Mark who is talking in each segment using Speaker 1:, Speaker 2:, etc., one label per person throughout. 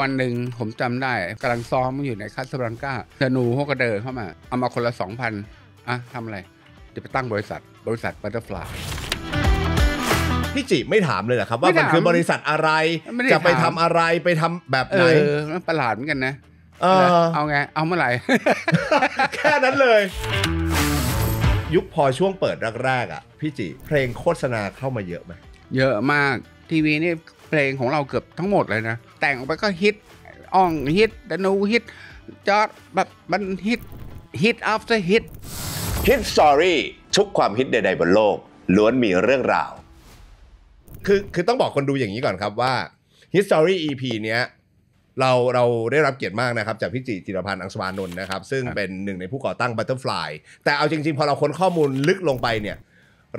Speaker 1: วันหนึ่งผมจำได้กำลังซ้อมอยู่ในคาสบรังกาธนูเขาก็เดินเข้ามา เอามาคนละสองพันอ่ะทำอะไรจะไปตั้งบริษัท บริษัทบัตเตอร์ฟลายพี่จิไม่ถามเลยเหรอครับ ว่ามันคือบริษัทอะไร จะไปทำอะไรไปทำแบบไหนนประหลาดเหมือนกันนะ เออเอาไง เอาเมื่อไหร่ แค่นั้นเลย
Speaker 2: ยุคพอช่วงเปิดแรกๆ อ่ะ พี่จิเพลงโฆษณาเข้ามาเยอะไหม
Speaker 1: เยอะมากทีวีนี่เพลงของเราเกือบทั้งหมดเลยนะแต่งออกไปก็ฮิตอ่องฮิตดนูฮิตจอดแบบมันฮิตฮิต after hit ฮิตสอร
Speaker 2: ี่ทุกความฮิตใดๆ บนโลกล้วนมีเรื่องราวคือคือต้องบอกคนดูอย่างนี้ก่อนครับว่า History EP เนี้ย เราเราได้รับเกียรติมากนะครับจากพี่จิจิรพันธ์อังสวานนท์นะครับ ซึ่งเป็นหนึ่งในผู้ก่อตั้ง Butterfly แต่เอาจริงๆ พอเราค้นข้อมูลลึกลงไปเนี่ย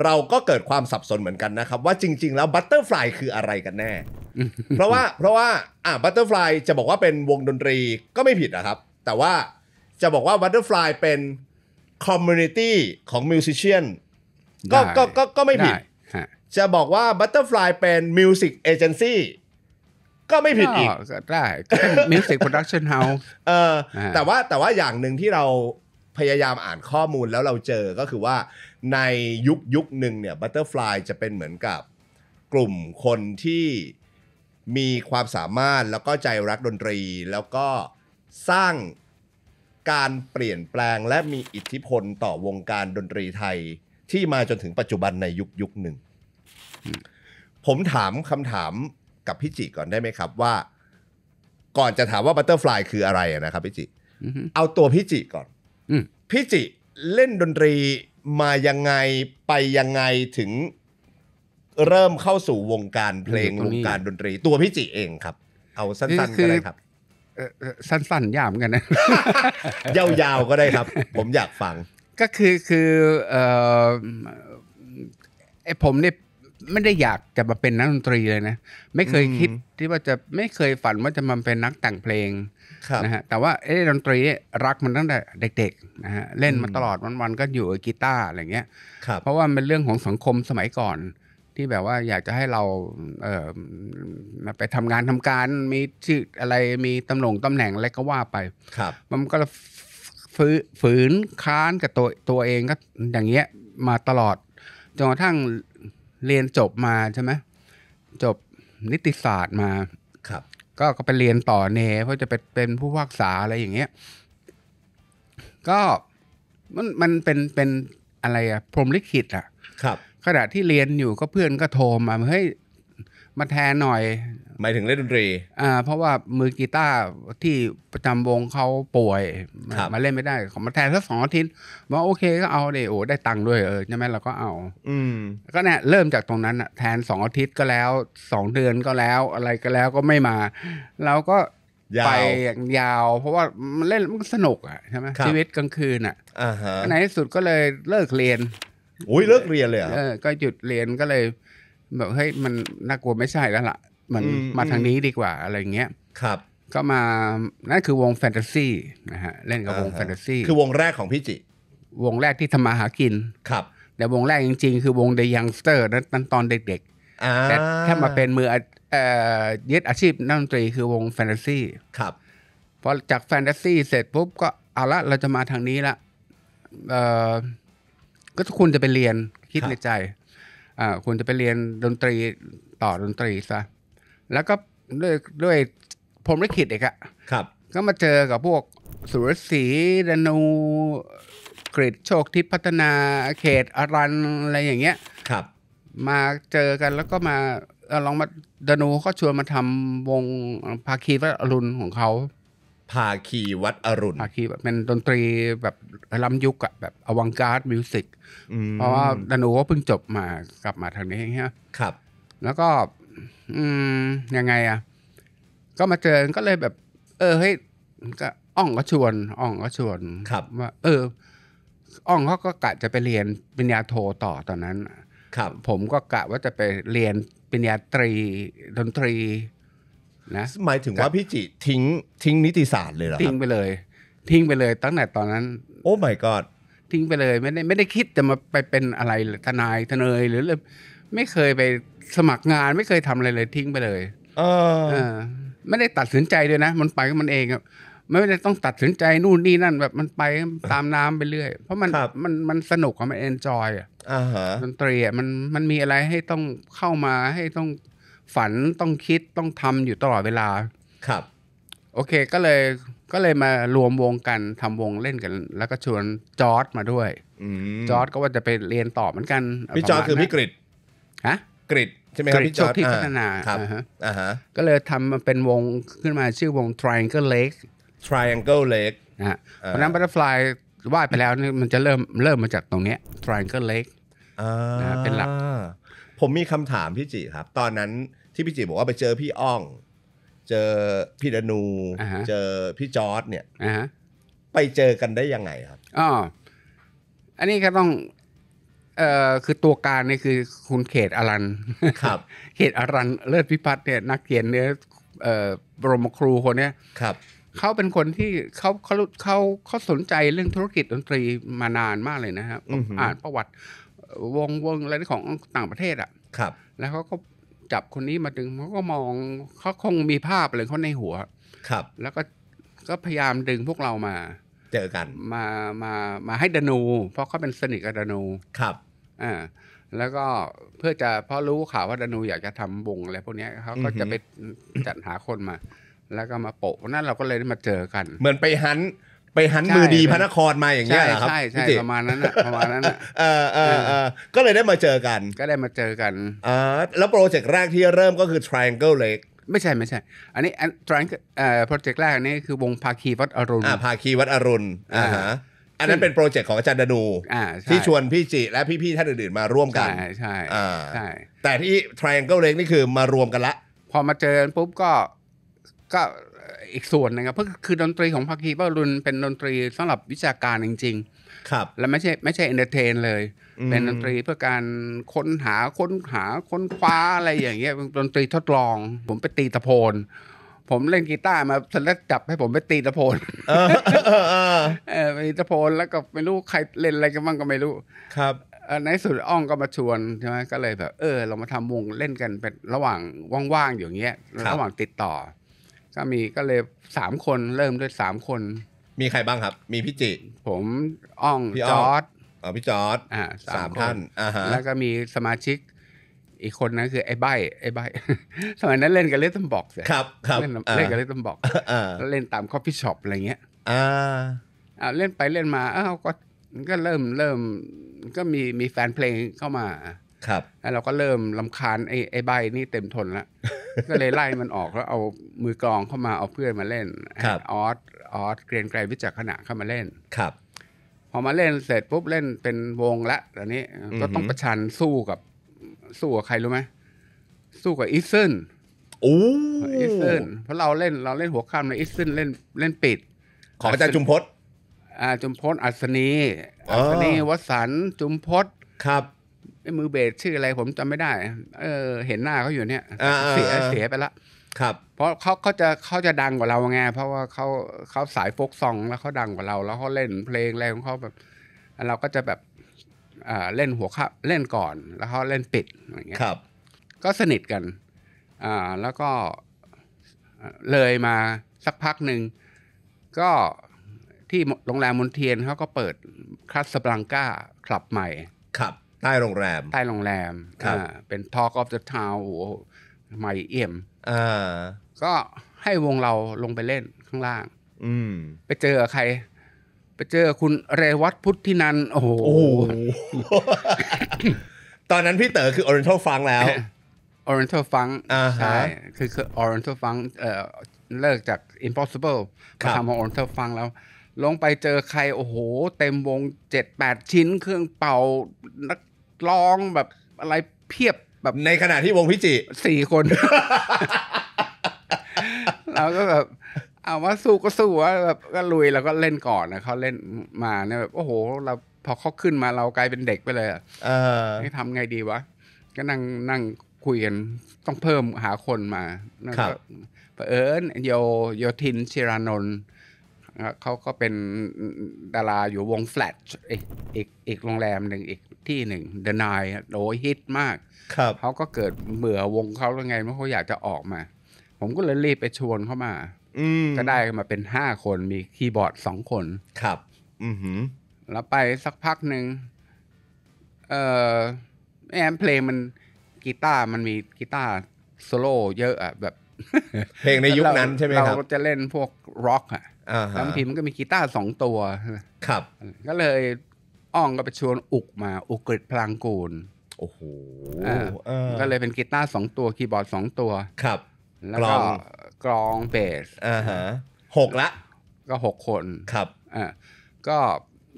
Speaker 2: เราก็เกิดความสับสนเหมือนกันนะครับ ว่าจริงๆแล้วบัตเตอร์ฟลายคืออะไรกันแน่ เพราะว่า เพราะว่าอ่าบัตเตอร์ฟลายจะบอกว่าเป็นวงดนตรีก็ไม่ผิดนะครับ แต่ว่าจะบอกว่าบัตเตอร์ฟลายเป็นคอมมูนิตี้ของม
Speaker 1: ิวสิชเชียนก็ก็ก็ก็ไม่ผิด
Speaker 2: จะบอกว่าบัตเตอร์ฟลายเป็นมิวสิกเอเจนซี่ก็ไม่ผิดอีก ได้
Speaker 1: มิวสิกโปรดักชันเฮาส์
Speaker 2: เออแต่ว่าแต่ว่าอย่างหนึ่งที่เราพยายามอ่านข้อมูลแล้วเราเจอก็คือว่าในยุคยุคหนึ่งเนี่ยบัตเตอร์ฟลายจะเป็นเหมือนกับกลุ่มคนที่มีความสามารถแล้วก็ใจรักดนตรีแล้วก็สร้างการเปลี่ยนแปลงและมีอิทธิพลต่อวงการดนตรีไทยที่มาจนถึงปัจจุบันในยุคยุคหนึ่ง ผมถามคำถามกับพี่จิก่อนได้ไหมครับ ว่าก่อนจะถามว่าบัตเตอร์ฟลายคืออะไรนะครับพี่จิเอาตัวพี่จิก่อนพี่จิ เล่นดนตรีมายังไงไปยังไงถึงเริ่มเข้าสู่วงการเพลง วงการดนตรี ตัวพี่จิเองครับ เอาสั้นๆก็ได้ครับ
Speaker 1: สั้นๆยามกันนะ
Speaker 2: ยาวๆก็ได้ครับ ผมอยากฟัง
Speaker 1: ก็คือคือไอผมเนี่ยไม่ได้อยากจะมาเป็นนักดนตรีเลยนะไม่เคยคิดที่ว่าจะไม่เคยฝันว่าจะมาเป็นนักแต่งเพลงนะฮะแต่ว่าไอ้ดนตรีรักมันตั้งแต่เด็กๆนะฮะเล่นมาตลอดวันๆก็อยู่กีตาร์อะไรเงี้ยเพราะว่าเป็นเรื่องของสังคมสมัยก่อน ที่แบบว่าอยากจะให้เราเออไปทำงานทำการมีชื่ออะไรมีตำแหน่งตำแหน่งอะไรก็ว่าไปมันก็ฝืนฝืนค้านกับตัวตัวเองก็อย่างเงี้ยมาตลอดจนกระทั่งเรียนจบมาใช่ไหมจบนิติศาสตร์มาครับ ก็ก็ไปเรียนต่อเน เพราะจะเป็นเป็นผู้พักษาอะไรอย่างเงี้ยก็มันมันเป็นเป็นอะไรอะพรมลิขิตอะครับขณะที่เรียนอยู่ก็เพื่อนก็โทรมาเฮ้ยมาแทนหน่อย ห
Speaker 2: มายถึงเล่นดนตรี
Speaker 1: อ่าเพราะว่ามือกีตาร์ที่ประจำวงเขาป่วย มาเล่นไม่ได้ขอมาแทนสักสองอาทิตย์ว่าโอเคก็เอาเดโอ ได้ตังค์ด้วยเออใช่ไหมเราก็เอา อืมก็เนี่ยเริ่มจากตรงนั้นะแทนสองอาทิตย์ก็แล้วสองเดือนก็แล้ว อะไรก็แล้วก็ไม่มาเราก็ไปอย่างยาว เพราะว่ามันเล่นมันสนุกอ่ะใช่ไหมชีวิตกลางคืนอ่ะอ่าฮะในที่สุดก็เลยเลิกเรียน อุ้ยเลิกเรียนเลยอ่ะก็หยุดเรียนก็เลยแบบเฮ้ยมันน่ากลัวไม่ใช่แล้วล่ะมันอมาทางนี้ดีกว่า อะไรเงี้ย ครับ ก็มา นั่นคือวงแฟนตาซีนะฮะเล่นกับวงแฟนตาซีคือวงแรกของพี่จิ วงแรกที่ทำมาหากินครับ แต่วงแรกจริงๆ คือวงเดยังสเตอร์นั้นตั้นตอนเด็ก
Speaker 2: ๆแต่ถ้ามาเป
Speaker 1: ็นมือเอยึดอาชีพนักดนตรีคือวงแฟนตาซีครับพอจากแฟนตาซีเสร็จปุ๊บ ก็เอาละเราจะมาทางนี้ละ เออก็ทุกคนจะไปเรียนคิดคในใจคุณจะไปเรียนดนตรีต่อดนตรีซะ แล้วก็ด้วยด้วยพรมลิขิตเอกครับ ก็มาเจอกับพวกสุรศรีดนูกริดโชคทิพพัฒนา เขตอรันอะไรอย่างเงี้ยครับ มาเจอกันแล้วก็มาลองมาดนูก็ชวนมาทำวงภาคีวัะอรุณของเขาภาคี วัดอรุณภาคีแบบเป็นดนตรีแบบล้ำยุคอะแบบอวังการ์ดมิวสิกเพราะว่าดนูก็เพิ่งจบมากลับมาทางนี้หมครับ แล้วก็ อืมยังไงอะก็มาเจอก็เลยแบบ เออเฮ้ยก็อ่องก็ชวน อ่องก็ชวนครับว่า เออ อ่องเขาก็กะจะไปเรียนปริญญาโทต่อตอนนั้น ครับ ผมก็กะว่าจะไปเรียนปริญญาตรีดนตรีนะหมายถึงว่าพี่จิทิ้งทิ้งนิติศาสตร์เลยเหรอทิ้งไปเลย ทิ้งไปเลย ตั้งแต่ตอนนั้น โอ้ my god ทิ้งไปเลย ไม่ได้ไม่ได้คิดจะมาไปเป็นอะไรทนายทนายหรือไม่เคยไปสมัครงานไม่เคยทำอะไรเลย ทิ้งไปเลยเออ ไม่ได้ตัดสินใจด้วยนะมันไปมันเองไม่ได้ต้องตัดสินใจนู่นนี่นั่น แบบมันไปตามน้ำไปเรื่อย เพราะมันมันมันสนุกอะมันเอนจอยอ่ะะดนตรีอะมันมันมีอะไรให้ต้องเข้ามาให้ต้องฝันต้องคิดต้องทำอยู่ตลอดเวลา ครับ โอเคก็เลยก็เลยมารวมวงกันทำวงเล่นกัน แล้วก็ชวนจอร์ดมาด้วยจอร์ดก็ว่าจะไปเรียนต่อเหมือนกัน พี่จอร์ดคือพี่กริดฮะ กริดใช่ไหมครับ พี่จอร์ดที่พัฒนาครับอ่าฮะก็เลยทำมันเป็นวงขึ้นมาชื่อวง Triangle Lake Triangle Lake นะเพราะนั้น Butterfly ว่าไปแล้ว มันจะเริ่มเริ่มมาจากตรงเนี้ย Triangle Lake เป็นหลัก
Speaker 2: ผมมีคำถามพี่จิครับ ตอนนั้นที่พี่จิบอกว่าไปเจอพี่อ้อง เจอพี่ดนูเจอพี่จอร์ดเนี่ยอะไปเจอกันได้ยังไงครับ
Speaker 1: อ๋ออันนี้ก็ต้องเอ่อคือตัวการนี่คือ คุณเขตอรันครับ เขตอรันเลิศพิพัฒน์เนี่ย นักเขียนเนี่ยเอ่อบรมครูคนเนี้ยครับเขาเป็นคนที่เขาเขาเขาเขาสนใจเรื่องธุรกิจดนตรีมานานมากเลยนะครับ อ่านประวัติวงวงอะไรของต่างประเทศอ่ะ ครับ แล้วเขาก็จับคนนี้มาดึงเขาก็มองเขาคงมีภาพอะไรเขาในหัว ครับ แล้วก็ก็พยายามดึงพวกเรามา เจอกัน มา มา มาให้ดนู เพราะเขาเป็นสนิทกับดนู ครับ อ่า แล้วก็เพื่อจะเพราะรู้ข่าวว่าดนูอยากจะทำวงอะไรพวกนี้เขาก็จะไปจัดหาคนมา แล้วก็มาโปะนั่นเราก็เลยมาเจอกัน เหมือนไปหันไปหันมือดีพระนครมาอย่างเงี้ยเหรอครับใช่ใช่ประมาณนั้นอะประมาณนั้นอะเออเออเออก็เลยได้มาเจอกันก็ได้มาเจอกันอ่าแล้วโปรเจกต์แรกที่เริ่มก็คือ triangle lake ไม่ใช่ไม่ใช่ อันนี้อันตรังเอ่อโปรเจกต์แรกนี่คือวงภาคีวัดอรุณอ่าภาคีวัดอรุณอ่าฮะอันนั้นเป็นโปรเจกต์ของอาจารย์ดนูอ่าที่ชวนพี่
Speaker 2: จิและพี่ๆท่านอื่นๆมาร่วมกันใช่ใช่อ่าใช่แต่ที่ Triangle Lake นี่คือมารวมก
Speaker 1: ันละ พอมาเจอปุ๊บก็ก็อีกส่วนนะครับเพาะคือดนตรีของภาคีปารุนเป็นดนตรีสำหรับวิชาการจริง ๆ ครับ และไม่ใช่ไม่ใช่เอนเตอร์เทน เลย เป็นดนตรีเพื่อการค้นหาค้นหาค้นคว้าอะไรอย่างเงี้ยดนตรีทดลอง ผมไปตีตะโพนผมเล่นกีตาร์มาสแล้วจับให้ผมไปตีตะโพน เออไปตะโพนแล้วก็ไม่รู้ ใครเล่นอะไรกันบ้างก็ไม่รู้ครับ ในสุดอ้องก็มาชวน ใช่ไหมก็เลยแบบ เออเรามาทำวงเล่นกันเป็นระหว่างว่างๆอย่างเงี้ย ระหว่างติดต่อก็มีก็เลยสามคนเริ่มด้วยสามคน มีใครบ้างครับ มีพี่จิ ผมอ่องจออร์ดอ๋อพี่จอร์ดอ่าสามคท่านอ่าฮะแล้วก็มีสมาชิก อีกคนนะคือไอ้ใบไอ้ใบสมัยนั้นเล่นกับเล่นตมบอกเียครับครับเล่นเล่นกับเล่นตมบอกอแล้วเล่นตามคอฟฟี่ช็อปอะไรเงี้ยอ่าอ่าเล่นไปเล่นมาอ้าวก็ก็เริ่มเริ่มก็มีมีแฟนเพลงเข้ามาครับแล้วเราก็เริ่มลำคาญไอ้ไอ้ใบนี่เต็มทนละก็เลยไล่มันออกแล้วเอามือกลองเข้ามาเอาเพื่อนมาเล่น ออสออส เกรียนไกรวิจักขณะเข้ามาเล่นครับ พอมาเล่นเสร็จปุ๊บ เล่นเป็นวงละตอนนี้ก็ต้องประชันสู้กับสู้กับใครรู้ไหมสู้กับอีสึนโอ้อีซเนเพราะเราเล่นเราเล่นหัว้ามในอีสึนเล่นเล่นปิดของอาจารย์จุมพศอาจุมพศอัศนีอัศนีวสันจุมพศครับมือเบสชื่ออะไรผมจำไม่ได้ เออ เห็นหน้าเขาอยู่เนี่ยเสียเสียไปละ ครับ เพราะเขาเขาจะเขาจะดังกว่าเราไงเพราะว่าเขาเขาสายโฟกซองแล้วเขาดังกว่าเรา แล้วเขาเล่นเพลงอะไรของเขาแบบเราก็จะแบบ เล่นหัวข้าเล่นก่อน แล้วเขาเล่นปิดอย่างเงี้ยครับ ก็สนิทกัน อ่า แล้วก็ เลยมาสักพักหนึ่งก็ที่โรงแรมมนเทียนเขาก็เปิดคลัสสบลังกาคลับใหม่ ครับใต้โรงแรมใต้โรงแรมครับอ่าเป็น Talk of the Town โอ้โใหม่เอี่ยมอ่าก็ให้วงเราลงไปเล่นข้างล่าง อืม ไปเจอใคร ไปเจอคุณเรวัตพุทธินันโอ้โห ตอนนั้นพี่เต๋อคือ Oriental f u n งแล้ว Oriental f u n งอ่าใช่คือคือ Oriental f u n งเอ่อเลิกจาก Impossible มาทำมา Oriental f u แล้ว ลงไปเจอใคร โอ้โหเต็มวงเจ็ดแปดชิ้นเครื่องเป่านักร้องแบบอะไรเพียบแบบในขณะที่วงพิจิสี่คนเราก็แบบ เอาว่าสู้ก็สู้ว่าแบบก็ลุยแล้วก็เล่นก่อนนะเขาเล่นมาเนี่ยแบบโอ้โห เราพอเขาขึ้นมาเรากลายเป็นเด็กไปเลย เออให้ทำไงดีวะ ก็นั่งนั่งคุยกัน ต้องเพิ่มหาคนมาครับเอิญโยโยทินชิรานนท์เขาก็เป็นดาราอยู่วงแฟลชอีกอีกอีกโรงแรมหนึ่งอีกที่หนึ่งเดนายโดยฮิตมากครับเขาก็เกิดเบื่อวงเขาแล้วไงเพราะเขาอยากจะออกมา ผมก็เลยรีบไปชวนเขามาก็ได้มาเป็นห้าคนมีคีย์บอร์ดสองคนครับ อือหือ แล้วไปสักพักหนึ่งเออแอมเพลงมันกีตาร์มันมีกีตาร์โซโล่เยอะ อ่ะ แบบเพลงในยุคนั้นใช่ไหมครับ เราจะเล่นพวกร็อกอ่ะแล้วทีมันก็มีกีตาร์สองตัว ครับ ก็เลยอ่องก็ไปชวนอุกมาอุกฤษพลังกูล โอ้โหก็เลยเป็นกีตาร์สองตัวคีย์บอร์ดสองตัวครับ แล้ว ก็กรองเบสอ่าฮะหกละก็หกคนครับอ่าก็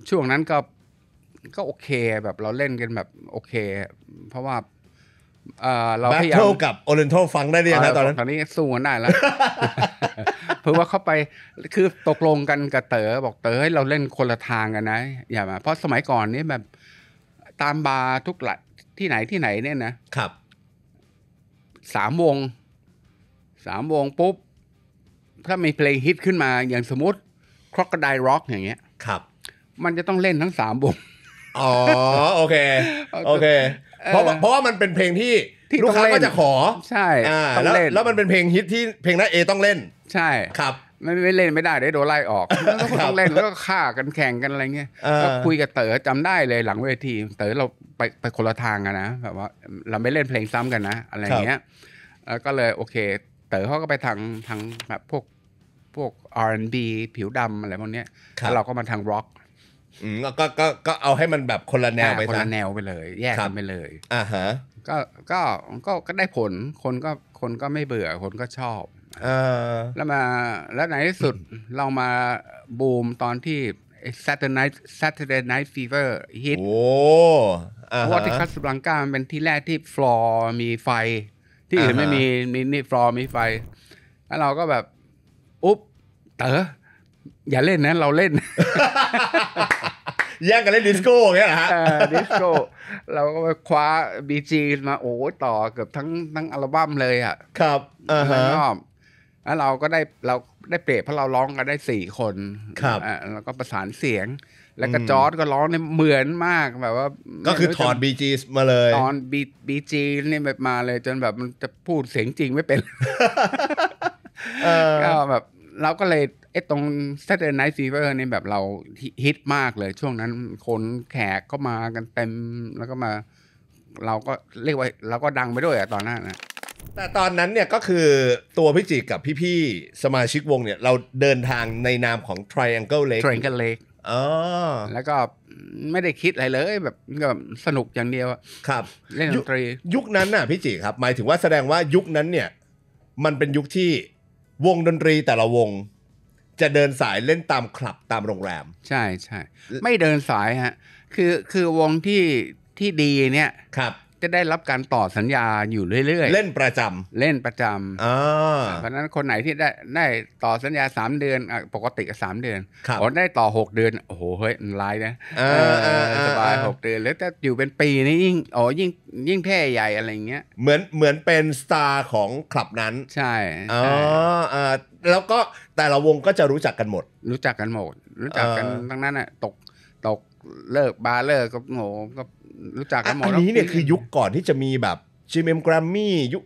Speaker 1: ช่วงนั้นก็ก็โอเคแบบเราเล่นกันแบบโอเค เพราะว่าเราพยายามกับโอเรนทัลฟังได้ดีนะยตอนนั้น ตอนนี้สู้กันได้แล้ว เพราะว่าเข้าไป คือตกลงกันกับเต๋อบอกเต๋อให้เราเล่นคนละทางกันนะ อย่ามาเพราะสมัยก่อนนี่แบบ ตามบาร์ทุกหลัที่ไหนที่ไหนเนี่ยนะครับ สามวง สามวงปุ๊บ ถ้ามีเพลงฮิตขึ้นมาอย่างสมมติครอกกระไดร็อกอย่างเงี้ย ครับ มันจะต้องเล่นทั้งสามวงอ๋อโอเคโอเคเพราะเพราะว่ามันเป็นเพลงที่ ลูกค้าก็จะขอใช่แล้วแล้ว
Speaker 2: มันเป็นเพลงฮิตที่เพลงนั้นเอต้องเล่น
Speaker 1: ใช่ครับ ไม่ไม่เล่นไม่ได้ได้โดนไล่ออกแล้วก็ต้องเล่นแล้วก็ฆ่ากันแข่งกันอะไรเงี้ยก็คุยกับเต๋อจำได้เลยหลังเวทีเต๋อเราไปไปคนละทางกันนะแบบว่าเราไม่เล่นเพลงซ้ำกันนะอะไรเงี้ยแล้วก็เลยโอเคเต๋อเขาก็ไปทางทางแบบพวกพวก R&B ผิวดำอะไรพวกเนี้ยแล้วเราก็มาทางร็อกก็ก็ก็เอาให้มันแบบคนละแนวไปคนละแนวไปเลย แยกกันไปเลยอ่าฮะก็ก็ก็ก็ได้ผลคนก็คนก็ไม่เบื่อ คนก็ชอบ เออแล้วมาแล้วในที่สุดเรามาบูมตอนที่ Saturday Night Saturday Night Fever ฮิตโอ้เพราะว่าที่คัสบลังกามันเป็นที่แรกที่ฟลอร์มีไฟ ที่อื่นไม่มีมีนี่ฟลอร์มีไฟ แล้วเราก็แบบ อุ๊บ เต๋ออย่าเล่นนะ เราเล่น แย่งกันเล่นดิสโก้เงี้ยนะฮะดิสโก้เราก็ไปคว้าบีจีมาโอ้ต่อเกือบทั้งทั้งอัลบั้มเลยอ่ะ ครับอ่าฮะแล้วเราก็ได้เราได้เปรียบเพราะเราร้องกันได้สี่คน ครับอ่าแล้วก็ประสานเสียง แล้วก็จอร์ดก็ร้องเนี่ยเหมือนมากแบบว่า ก็คือถอนบีจีมาเลยถอนบีบีจีนี่แบบมาเลยจนแบบมันจะพูดเสียงจริงไม่เป็นก็แบบเราก็เลยไอ้ตรง Saturday Night Fever เนี่ยแบบเราฮิตมากเลยช่วงนั้นคนแขกก็มากันเต็มแล้วก็มา เราก็เรียกว่า เราก็ดังไปด้วยอะตอนนั้นนะ แต่ตอนนั้น
Speaker 2: เนี่ยก็คือตัวพี่จิกับพี่ๆสมาชิกวงเนี่ย เราเดินทางในนามของ Triangle Lake Triangle Lake อ๋อแล้วก็ไม่ได้คิดอะไรเลย แบบสนุกอย่างเดียวครับ เล่นดนตรียุคนั้นน่ะพี่จิครับ หมายถึงว่าแสดงว่ายุคนั้นเนี่ย มันเป็นยุคที่วงดนตรีแต่ละวง จะเดินสายเล่นตา
Speaker 1: มคลับตามโรงแรม ใช่ใช่ ไม่เดินสายฮะคือคือวงที่ที่ดีเนี่ยครับจะได้รับการต่อสัญญาอยู่เรื่อย ๆ เล่นประจำเล่นประจำเพราะฉะนั้นคนไหนที่ได้ได้ต่อสัญญาสามเดือนปกติสามเดือนคนได้ต่อหกเดือน โอ้โหเฮ้ยร้ายนะสบายหกเดือนแล้วถ้าอยู่เป็นปีนี่ยิ่งอ๋อยิ่งยิ่งแพร่ใหญ่อะไรอย่างเงี้ย เหมือนเหมือนเป็นสตาร์ของคลับนั้นใช่อ๋อใชอแล้วก็แต่ละวงก็จะรู้จักกันหมดรู้จักกันหมด รู้จักกันทั้งนั้นอ่ะตกตกเลิกบาร์เลิกก็โหก็รู้จักนหมออันนี้เนี่ย
Speaker 2: คือยุคก่อนที่จะมีแบบจีเอ็มแกรมมี่ยุค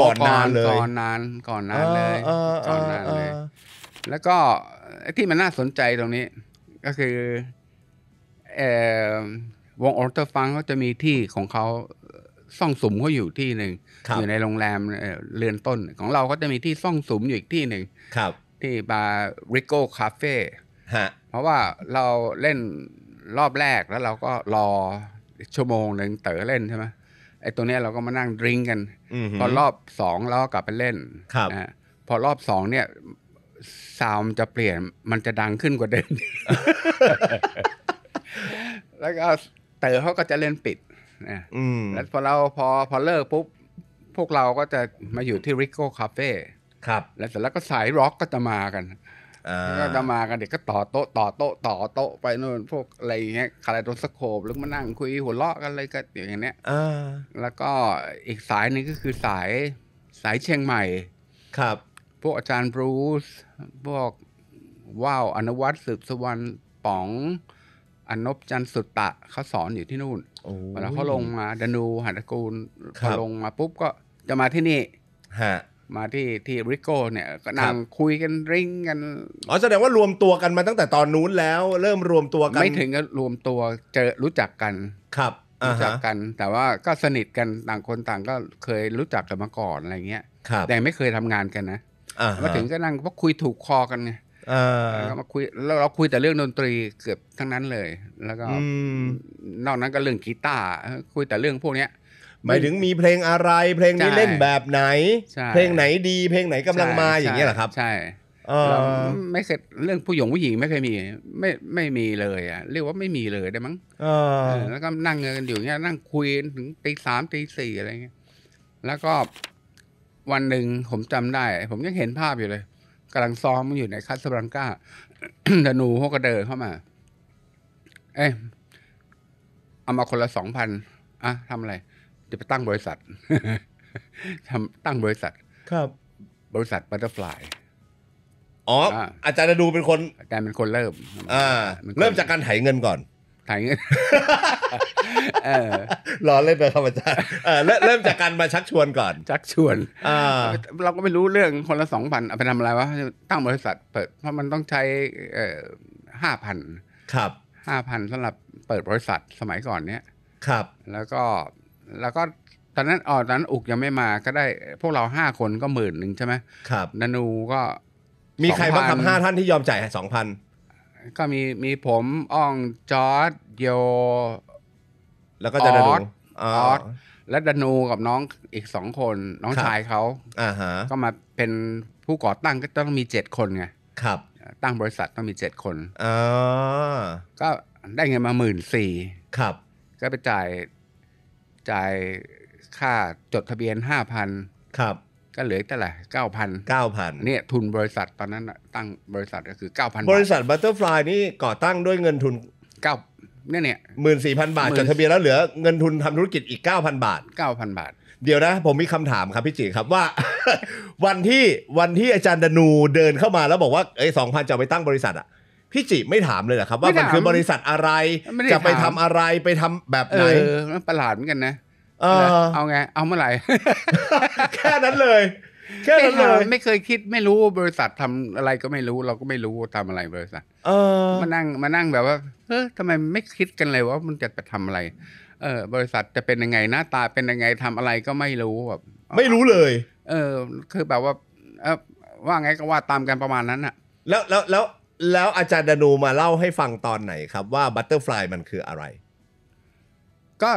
Speaker 1: ก่อนนานเลยก่อนนานก่อนนานเลยก่อนนานเลยแล้วก็ที่มันน่าสนใจตรงนี้ก็คือวงออร์เตอร์ฟังเขาจะมีที่ของเขาซ่องสุมเขาอยู่ที่หนึ่งอยู่ในโรงแรมเรือนต้นของเราก็จะมีที่ซ่องสุมอยู่อีกที่หนึ่งที่บาริโก้คาเฟ่เพราะว่าเราเล่นรอบแรกแล้วเราก็รอชั่วโมงหนึ่งเต๋อเล่นใช่ไหมไอ้ตัวเนี้ยเราก็มานั่งดริงกัน พอรอบสองเราก็กลับไปเล่นครับพอรอบสองเนี่ย ซาวมันจะเปลี่ยนมันจะดังขึ้นกว่าเดิมแล้วก็เต๋อเขาก็จะเล่นปิดนะแล้วพอเราพอพอเลิกปุ๊บพวกเราก็จะมาอยู่ที่ริโก้คาเฟ่ครับแล้วเสร็จแล้วก็สายร็อกก็จะมากันก็จะมากันเด็กก็ต่อโต๊ะ ต่อโต๊ะต่อโต๊ะไปนู่น พวกอะไรเงี้ยคาราโตสโคปแล้วมานั่งคุยหัวเราะกันอะไรก็อย่างเนี้ยแล้วก็อีกสายนึงก็คือสายสายเชียงใหม่ ครับ พวกอาจารย์บรูซพวกว้าวอนวัตสืบสวรรณป๋อง อนบจันสุตตะ เขาสอนอยู่ที่นู่นแล้วเขาลงมาดนูหัตกูลพอลงมาปุ๊บก็จะมาที่นี่ ฮะมาที่ที่ริโก้เนี่ย ก็นั่งคุยกันริ้งกันอ๋อแสดงว่ารวมตัวกันมาตั้งแต่ตอนนู้นแล้ว เริ่มรวมตัวกันไม่ถึงก็รวมตัวเจอรู้จักกันครับรู้จักกัน แต่ว่าก็สนิทกันต่างคนต่างก็เคยรู้จักกันมาก่อนอะไรเงี้ยแต่ไม่เคยทำงานกันนะมาถึงก็นั่งพคุยถูกคอกันไงมาคุยเราเราคุยแต่เรื่องดนตรีเกือบทั้งนั้นเลย แล้วก็นอกนั้นก็เรื่องกีตาร์คุยแต่เรื่องพวกเนี้ยหมายถึงมี
Speaker 2: เพลงอะไรเพลงนี้เล่นแบ
Speaker 1: บไหนเพลงไหนดี เพลงไหนกำลังมาอย่างเงี้ยเหรอครับ ใช่ไม่เสร็จเรื่องผู้หญิงผู้หญิงไม่เคยมีไม่ไม่มีเลย อ่ะ เรียกว่าไม่มีเลยได้มั้งแล้วก็นั่งกันอยู่เงี้ย นั่งคุยถึงตีสามตีสี่อะไรเงี้ยแล้วก็วันหนึ่งผมจำได้ผมยังเห็นภาพอยู่เลยกำลังซ้อมอยู่ในคัสบรังกาธนูฮกเดินเข้ามาเอ้ยเอามาคนละสองพันอ่ะทำอะไรจะไปตั้งบริษัท ทำตั้งบริษัท ครับ บริษัทบัตเตอร์ฟลาย อ๋อ อาจารย์จะดูเป็นคนอาจารย์เป
Speaker 2: ็นคนเริ่ม อ่าเริ่มจากการไถเงินก่อน ไถเงินรอเล่นไปครับอาจา
Speaker 1: รย์เริ่มจากการมาชักชวนก่อน ชักชวนอ่าเราก็ไม่รู้เรื่องคนละสองพันเอาไปทำอะไรวะ ตั้งบริษัท เปิดเพราะมันต้องใช้ห้าพัน ครับ ห้าพันสำหรับเปิดบริษัทสมัยก่อนเนี้ยครับ แล้วก็แล้วก็ตอนนั้นอ๋อตอนนั้นอุกยังไม่มาก็ได้พวกเราห้าคนก็หมื่นหนึ่งใช่ไหมครับนานูก็มีใครบ้างครับห้าท่
Speaker 2: านที่ยอมจ่ายสองพัน
Speaker 1: ก็มีมีผมอ่องจอร์ดโย แล้วก็จะดานูออสและดานูกับน้องอีกสองคน น้องชายเขาอ่าฮะก็มาเป็นผู้ก่อตั้งก็ต้องมีเจ็ดคนไงครับ ตั้งบริษัทต้องมีเจ็ดคนอ๋อก็ได้เงินมาหมื่นสี่ครับ ก็ไปจ่ายจ่ายค่าจดทะเบียนห้าพันครับ ก็เหลือแต่ไร่เก้าพันเก้าพันเนี่ยทุนบริษัทตอนนั้นตั้งบริษัทก็คือเก้าพันบริษัท
Speaker 2: บัตเตอร์ฟลายนี่ก่อตั้งด้วยเงินทุนเก้าเนี่ยเนี่ยหมื่นสี่พันบาทจดทะเบียนแล้วเหลือเงินทุนทำธุรกิจอีกเก้าพันบาทเก้าพันบาท เดี๋ยวนะผมมีคำถามครับพี่จีครับว่า วันที่วันที่อาจารย์ดนูเดินเข้ามาแล้วบอกว่าไอ้สองพันจะไปตั้งบริษัทอะพี่จิไม่ถามเลยเหรอครับ ว่ามันคือบริษัทอะไรจะไปทำอะไรไปทำแบบไหน
Speaker 1: ประหลาดเหมือนกันนะเออเอาไง เอาเมื่อไหร่แค่นั้นเลยแค่นั้นเลยไม่เคยคิด ไม่รู้บริษัททำอะไรก็ไม่รู้เราก็ไม่รู้ทำอะไร บริษัท เออ มานั่งมานั่งแบบว่าเฮ้ยทำไมไม่คิดกันเลยว่ามันจะไปทำอะไรเออบริษัทจะเป็นยังไง หน้าตาเป็นยังไงทำอะไรก็ไม่รู้แบบไม่รู้เลยเออ คือแบบว่าว่าไงก็ว่าตามกันประมาณนั้นอะแล้วแล้วแล้วแล้วอา
Speaker 2: จารย์ดนูมาเล่าให้ฟังตอนไหนครับว่าบัตเตอร์ฟลายมันคืออะไร ก็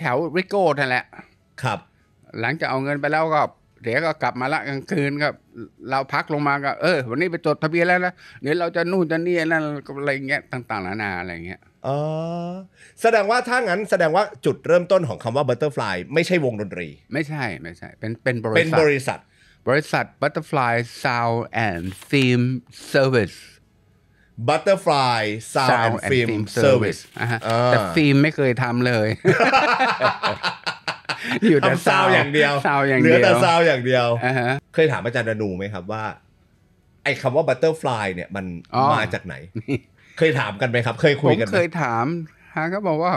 Speaker 1: แถวริโก้นั่นแหละ ครับ หลังจากเอาเงินไปแล้วก็เดี๋ยวก็กลับมาละกลางคืนครับ เราพักลงมาก็เออวันนี้ไปจดทะเบียนแล้วนะเดี๋ยวเราจะนู่นจะนี่นั่นอะไรเงี้ยต่างๆนานาอะไรเงี้ย อ๋อ
Speaker 2: แสดงว่าถ้างั้นแสดงว่าจุดเริ่มต้นของคำว่าบัตเตอร์ฟลายไม่ใช่วงดนตรี ไม่ใช่ไม่ใช่
Speaker 1: เป็นเป็นบริษัทเป็นบริษัทบริษัทบัตเตอร์ฟลายซาวด์แอนด์ธีมเซอร์วิส
Speaker 2: Butterfly Sound and Film Service แต่ฟิล์
Speaker 1: มไม่เคยทำเลย อยู่แต่ซาวอย่างเดียวซอย่างเดียวเหลือแต่ซาวอย่างเดียว
Speaker 2: เคยถามอาจารย์ดนูไหมครับว่า ไอ้คำว่า Butterfly เนี่ยมันมาจากไหนเคยถามกันไหมครับ เคยคุยกันผมเคย
Speaker 1: ถามฮะเขาบอกว่า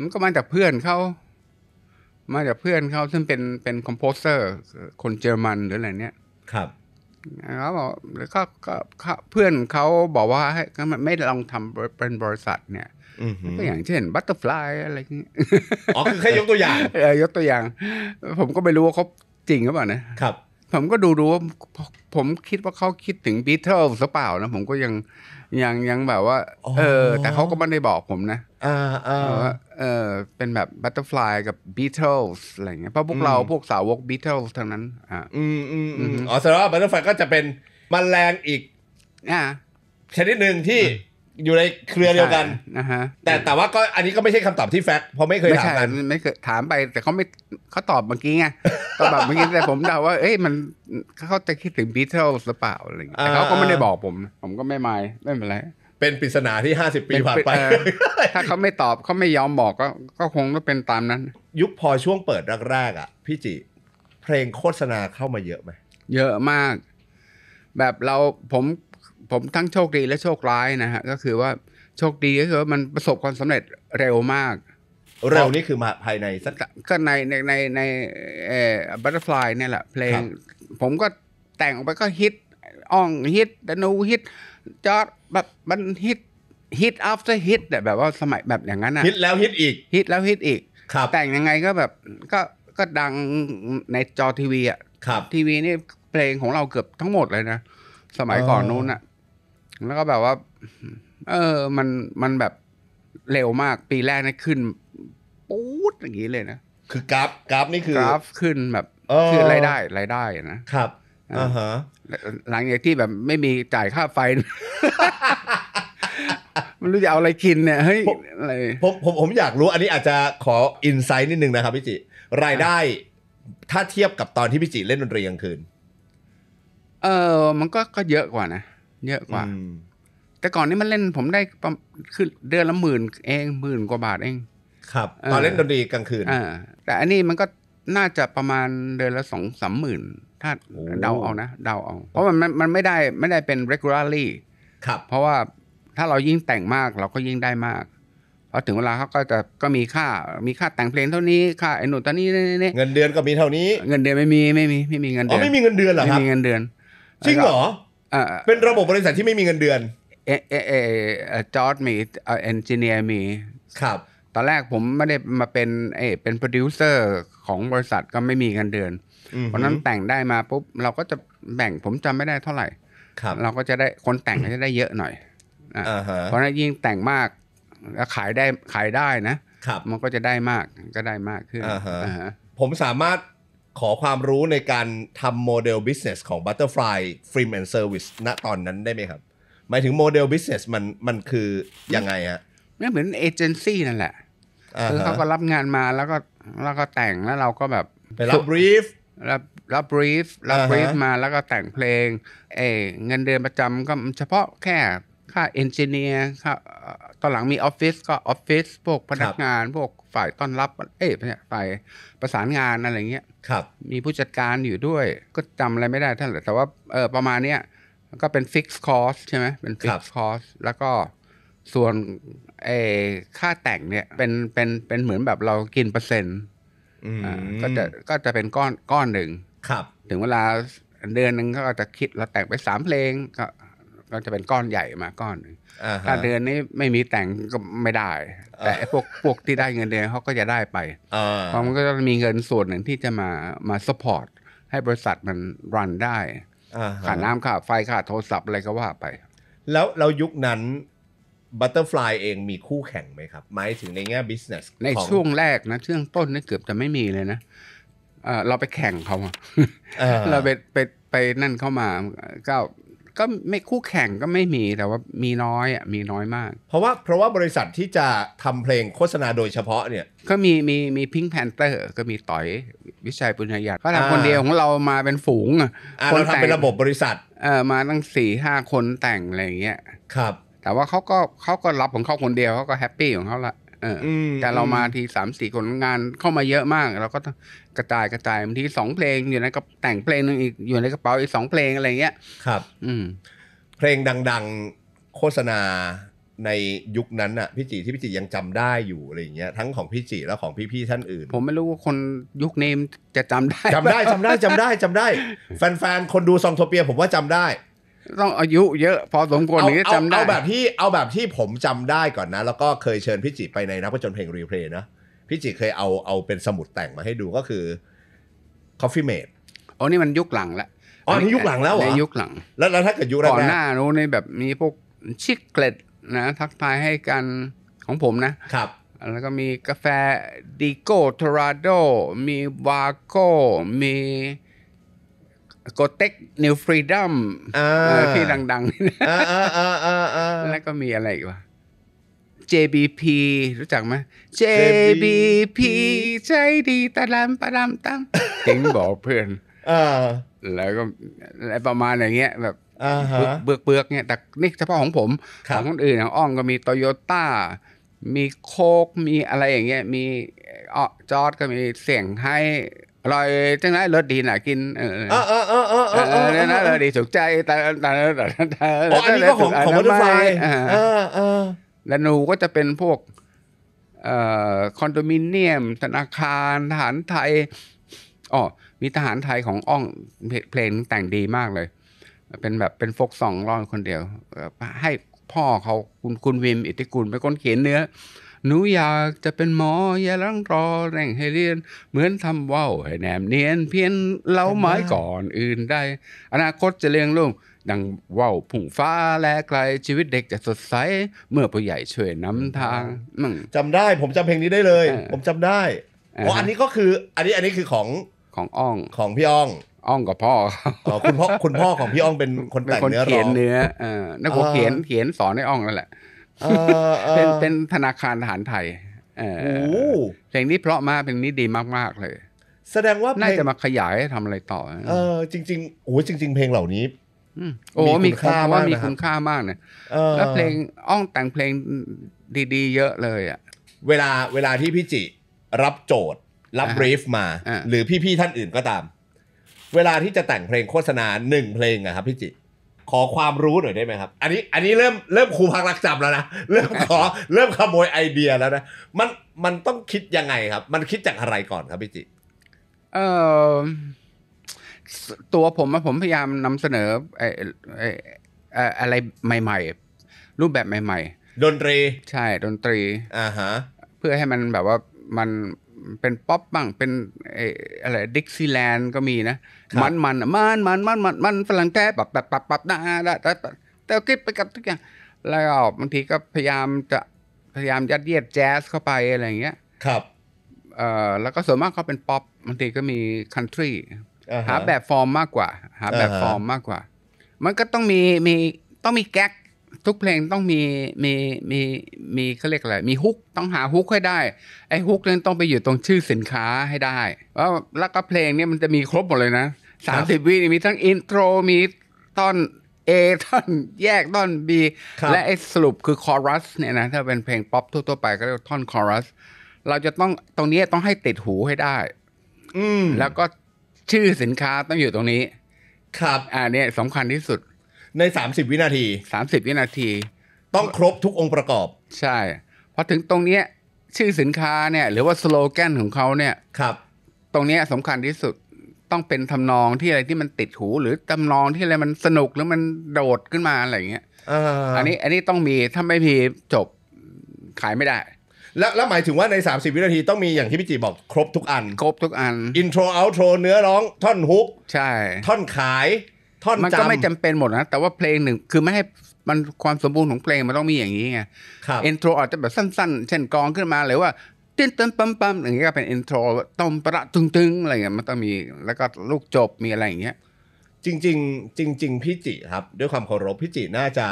Speaker 1: มันก็มาจากเพื่อนเขามาจากเพื่อนเขาซึ่งเป็นเป็นคอมโพเซอร์คนเยอรมันหรืออะไรเนี้ยครับเขาบอกแล้วก็เพื่อนเขาบอกว่าให้มันไม่ลองทำเป็นบริษัทเนี่ยก็อย่างเช่นบัตเตอร์ฟลายอะไรเงี้ยอ๋อคือแค่ยกตัวอย่างเออยกตัวอย่าง ผมก็ไม่รู้ว่าเขาจริงหรือเปล่านะครับ ผมก็ดูดูว่าผมคิดว่าเขาคิดถึงบีเทิลสเปล่านะ ผมก็ยังยังยังแบบว่าเออแต่เขาก็ไม่ได้บอกผมนะออว่าเออเป็นแบบบัตเตอร์ฟลายกับบีเทิลส์อะไรเงี้ยเพราะพวกเราพวกสาวกบีเทิลส์ทั้งนั้นอ่าอืมอืมอ๋อแ
Speaker 2: สดงว่าบัตเตอร์ฟลายก็จะเป็นมแมลงอีกอ่าชนิดหนึ่ง
Speaker 1: ที่อยู่ในเครือเดียวกันนะฮะแต่แต่ว่าก็อันนี้ก็ไม่ใช่คำตอบที่แฟก์เพราะไม่เคยถามกันไม่เคยถามไป แต่เขาไม่เขาตอบเมื่อกี้ไงตอบแบบเมื่อกี้แต่ผมเดาว่า เอ้ยมันเขาจะคิดถึงบีเทิลส์หรือเปล่าอะไรเงี้ยแต่เขาก็ไม่ได้บอกผม ผมก็ไม่ไม่ไม่เป็นไรเป็นปริศนาที่ 50 ปีผ่านไป ถ้าเขาไม่ตอบเขาไม่ยอมบอกก็ก็คงต้องเป็นตามนั้น ยุคพอช่วงเปิดแรกๆ อ่ะ พี่จิเพลงโ
Speaker 2: ฆษณาเข้ามาเยอะไหม
Speaker 1: เยอะมาก แบบเราผมผมทั้งโชคดีและโชคร้ายนะฮะ ก็คือว่าโชคดีก็คือมันประสบความสำเร็จเร็วมาก เร็วนี่คือมาภายในสักก็ในในในในเอ่อบัตเตอร์ฟลายเนี่ยแหละเพลง ผมก็แต่งออกไปก็ฮิตอ่องฮิตดนูฮิตจอดแบบมันฮิตฮิต after hit แบบว่าสมัยแบบอย่างนั้นอะฮิตแล้วฮิตอีก ฮิตแล้วฮิตอีกครับแต่งยังไงก็แบบ ก็ก็ดังในจอทีวีอะครับทีวีนี่เพลงของเราเกือบทั้งหมดเลยนะ สมัยก่อนนู้นอะแล้วก็แบบว่า เออ มันมันแบบเร็วมากปีแรกนี่ขึ้นปู๊ดอย่างนี้เลยนะคือกราฟกราฟนี่คือกราฟขึ้นแบบคือรายได้ รายได้นะครับอ่าฮะหลังจากที่แบบไม่มีจ่ายค่าไฟ มันรู้จะเอาอะไรกินเนี่ยเฮ้ยอะไรผมผมผมอยากรู้อันนี้อาจจะข
Speaker 2: ออินไซต์นิดนึงนะครับพี่จิรายได้ ถ้าเทียบกับตอนที่พี่จิเล่นดนตรีกลางคืน
Speaker 1: เออมันก็ก็เยอะกว่านะ เยอะกว่า แต่ก่อนนี้มันเล่นผมได้ขึ้นเดือนละหมื่นเองหมื่นกว่าบาทเองครับตอนเล่นดน
Speaker 2: ตรีกลางคืนอ่า
Speaker 1: แต่อันนี้มันก็น่าจะประมาณเดือนละสองสามหมื่นถ้าเดาเอานะ เดาเอาเพราะมันมันไม่ได้ไม่ได้เป็น regularly ครับ เพราะว่าถ้าเรายิ่งแต่งมากเราก็ยิ่งได้มากพอถึงเวลาเขาก็จะก็มีค่ามีค่าแต่งเพลงเท่านี้ค่าไอ้หนุ่มตอนนี้เนี่ยเงินเดือนก็มีเท่านี้ เงินเดือนไม่มีไม่มีไม่มีเงินเดือนไม่มีเงินเดือนเหรอครับไม่มีเงินเดือนจริงเหรอเป็น
Speaker 2: ระบบบริษัทที่ไม่มีเงินเดือน
Speaker 1: เอเอเอจอร์ดมีเอนจิเนียร์มีครับ ตอนแรกผมไม่ได้มาเป็นเอเป็นโปรดิวเซอร์ของบริษัทก็ไม่มีเงินเดือนเพราะนั้นแต่งได้มาปุ๊บ เราก็จะแบ่งผมจำไม่ได้เท่าไหร่เราก็จะได้คนแต่งก็จะได้เยอะหน่อยเพราะนั้นยิ่งแต่งมากขายได้ขายได้นะ มันก็จะได้มากก็ได้มากขึ้น ผมสามารถขอความรู้ในการทำโม
Speaker 2: เดล business ของ Butterfly f r e e a n Service ณตอนนั้นได้ไหมครับ หมายถึงโมเดล business
Speaker 1: มันมันคือยังไงฮะนั่เหมือนเอเจนซี่นั่นแหละ คือเขาก็รับงานมาแล้วก็แล้วก็แต่งแล้วเราก็แบบไปรับบรีฟรับรับบรีฟรับบรีฟมาแล้วก็แต่งเพลง เอเงินเดือนประจำก็เฉพาะแค่ค่าเอนจิเนียร์ค่าตอนหลังมีออฟฟิศก็ออฟฟิศพวกพนักงานพวกฝ่ายต้อนรับเอ๊ะฝ่ายประสานงาน อะไรเงี้ยครับ มีผู้จัดการอยู่ด้วย ก็จำอะไรไม่ได้ท่านแต่ว่าเออประมาณเนี้ยก็เป็นฟิกซ์คอสใช่ไหมเป็นฟิกซ์คอสแล้วก็ส่วนเอค่าแต่งเนี่ยเป็นเป็นเป็นเหมือนแบบเรากินเปอร์เซ็นต์ก็จะก็จะเป็นก้อนก้อนหนึ่งครับ ถึงเวลาเดือนหนึ่งก็จะคิดเราแต่งไปสามเพลงก็ก็จะเป็นก้อนใหญ่มา ก้อนหนึ่งถ้าเดือนนี้ไม่มีแต่งก็ไม่ได้ แต่พวกพวกที่ได้เงินเดือนเขาก็จะได้ไปเพราะมันก็จะมีเงินส่วนหนึ่งที่จะมามาสปอร์ตให้บริษัทมันรันได้ค่าน้ำค่าไฟค่าโทรศัพท์อะไรก็ว่าไป
Speaker 2: แล้วเรายุคนั้นบัตเตอร์ฟลายเองมีคู่แข่งไหมครับหมายถึงในแง่บิสเนสในช่วง
Speaker 1: แรกนะช่วงต้นนี่เกือบจะไม่มีเลยนะเราไปแข่งเขาเราไปไปไปนั่นเข้ามาก็ก็ไม่คู่แข่งก็ไม่มีแต่ว่ามีน้อยอ่ะมีน้อยมาก เพราะว่า เพราะว่าบริษัทที่จะทำเพลงโฆษณาโดยเฉพาะเนี่ย ก็มีมีมีพิงค์แพนเตอร์ก็มีต่อยวิชัยปุญญายัตก็ทำคนเดียวของเรามาเป็นฝูง อ่ะเราทำเป็นระบบบริษัทเออมาตั้งสี่ห้าคนแต่งอะไรอย่างเงี้ยครับแต่ว่าเขาก็เขาก็รับของเขาคนเดียวเขาก็แฮปปี้ของเขาละเออแต่เรามาทีสามสี่คนงานเข้ามาเยอะมากเราก็กระจายกระจายบางทีสองเพลงอยู่ในกระแต่งเพลงนึงอีกอยู่ในกระเป๋าอีกสองเพลงอะไรเงี้ยครับ อืมเพลงดัง ๆโฆษณ
Speaker 2: าในยุคนั้นอะพี่จีที่พี่จียังจำได้อยู่อะไรเงี้ย ทั้งของพี่จีแล้วของพี่ๆท่านอื่น ผมไม่รู้ว่าคนยุคนี้จะจำได้จำได้จำได้จำได้จำได้แฟนๆคนดูซองโทเปีย ผมว่าจำได้ต้องอายุเยอะพอสมควรหึงจจำได้ เอาแบบที่เอาแบบที่ผมจำได้ก่อนนะ แล้วก็เคยเชิญพี่จิไปในนักประจนเพลงรีเพลย์นะพี่จิเคยเอาเอาเป็นสมุดแต่งมาให้ดูก็คือ Coffee Mate อ๋อนี่มันยุคหลังละอ๋อนี่ยุคหลังแล้วเหรอยุคหลัง แล้วถ้าเกิดยุคแรกก่อนหน้า
Speaker 1: โน้นในแบบมีพวกชิคเกล็ดนะ ทักทายให้กันของผมนะ ครับ แล้วก็มีกาแฟดิโก้ทราโด มีวาโก้มีโกเทคนิวฟรีดัมที่ดังๆแล้วก็มีอะไรอีกวะ JBP รู้จักไหม JBP ใจดี ตะลำมปะลำตั้งทิ้งบอกเพื่อนแล้วก็อะไรประมาณอย่างเงี้ยแบบเบือกเบือกเนี่ย แต่นี่เฉพาะของผม ของคนอื่นของอ้องก็มีโตโยต้ามีโคกมีอะไรอย่างเงี้ยมีออจอดก็มีเสียงให้ร่อยจังไรรสดีน่ะกิน เออเออเออเออเออเออเนี่ยนะดีสุกใจแต่แต่แต่แต่อันนี้ก็ของของบัตเตอร์อลายแล้วหนูก็จะเป็นพวกคอนโดมิเนียมธนาคารทหารไทย อ๋อมีทหารไทยของอ้องเพลงแต่งดีมากเลย เป็นแบบเป็นฟกสองร้องคนเดียว ให้พ่อเขาคุณคุณวิม อิทธิกุลเป็นคนเขียนเนื้อหนูอยากจะเป็นหมออย่าลังรอแร่งให้เรียน เหมือนทำว่าวให้แนมเนียนเพียนเล่าไม้ก่อนอื่นได้ อนาคตจะเลี้ยงลูกดังว่าวผุ่งฟ้าและไกลชีวิตเด็กจะสดใสเมื่อผู้ใหญ่ช่วยนำทางจำได้ผมจำเพลงนี้ได้เลย ผมจำได้เพราะอันนี้ก็คืออันนี้อันนี้คือของของอ่องของพี่อ่องอ่องกับพ่อคุณพ่อคุณพ่อของพี่อ่องเป็นคนแต่งเนื้อร้องเขียนเนื้อเออนักเขียนเขียนสอนให้อ่องนั่นแหละเป็นเป็นธนาคารทหารไทยเพลงนี้เพราะมากเพลงนี้ดีมากๆเลย แสดงว่าน่าจะมาขยายทำอะไรต่อเอ
Speaker 2: อ จริงๆโอ้จริง ๆเพลงเหล่านี้โอ้มีค่าว่ามีคุณค่ามากเนี่ยแล้วเพลง
Speaker 1: อ้องแต่งเพลงดี ๆ เยอะเลย อ่ะ เวลาเวลาที่พี่จิ
Speaker 2: รับโจทย์ รับบรีฟมาหรือพี่ๆท่านอื่นก็ตาม เวลาที่จะแต่งเพลงโฆษณาหนึ่งเพลงอะครับพี่จิขอความรู้หน่อยได้ไหมครับ อันนี้ อันนี้เริ่มเริ่มครูพักรักจำแล้วนะเริ่มขอ เริ่มขโมยไอเดียแล้วนะมันมันต้องคิดยังไงครับ มันคิดจากอะไรก่อนครับพี่จิ
Speaker 1: เอ่อตัวผมผมพยายามนำเสนอไอไออะไรใหม่ ๆ รูปแบบใหม่ ๆ ดนตรีใช่ ดนตรีอ่าฮะเพื่อให้มันแบบว่ามันเป็นป๊อปบ้าง เป็นอะไรดิกซี่แลนด์ก็มีนะ มัน มันมันมันมันมันมันฝรั่งแท้ปับปับปบบปับนะแต่แต่กบไปกับทุกอย่าง แล้วบางทีก็พยายามจะพยายามยัดเยียดแจ๊สเข้าไปอะไรอย่างเงี้ย ครับ เอ่อแล้วก็ส่วนมากก็เป็นป๊อปบางทีก็มีคันทรีหาแบบฟอร์มมากกว่า หาแบบฟอร์มมากกว่า มันก็ต้องมีมีต้องมีแก๊กทุกเพลงต้องมีมีมีมีเขาเรียกอะไร มีฮุกต้องหาฮุกให้ได้ ไอ้ฮุกนั้นต้องไปอยู่ตรงชื่อสินค้าให้ได้ แลาวแล้วก็เพลงเนี่ยมันจะมีครบหมดเลยนะสามสิบวิมีทั้งอินโทรมีตอนเอท่อนแยกตอนบีและไอ้สรุปคือคอรัสเนี่ยนะถ้าเป็นเพลงป๊อปทั่วๆไปก็เรียกท่อนคอรัส เราจะต้องตรงนี้ต้องให้ติดหูให้ได้ อืแล้วก็ชื่อสินค้าต้องอยู่ตรงนี้ ครับ อ่า เนี่ยสำคัญที่สุดใน 30 วินาที30 วินาที ต้องครบทุกองค์ประกอบใช่พอถึงตรงเนี้ยชื่อสินค้าเนี่ย หรือว่าสโลแกนของเขาเนี่ยครับตรงเนี้ยสำคัญที่สุดต้องเป็นทำนองที่อะไรที่มันติดหูหรือทำนองที่อะไรมันสนุกหรือมันโดดขึ้นมาอะไรอย่างเงี้ยอันนี้อันนี้ต้องมีถ้าไม่มีจบขายไม่ได้ แล้วแล้วหมายถึงว่าใน 30 วินาทีต้องมีอย่างที่พี่จีบอกครบทุกอัน ครบทุกอันอินโทรเอาโทร เนื้อร้อง ท่อนฮุกใช่ ท่อนขายท่อนมันก็ไม่จำเป็นหมดนะ แต่ว่าเพลงหนึ่งคือไม่ให้มันความสมบูรณ์ของเพลงมันต้องมีอย่างนี้ไงเอนโทรอาจจะแบบสั้นๆเช่นกองขึ้นมาหรือว่าเต้นเต้นปั๊มๆอย่างเงี้ยก็เป็นเอนโทรต้มประตึงๆ อะไรเงี้ย มันต้องมีแล้วก็ลูกจบมีอะไรอย่างเงี้ย
Speaker 2: จริง ๆ จริงๆ พี่จิครับ ด้วยความเคารพพี่จิน่าจะ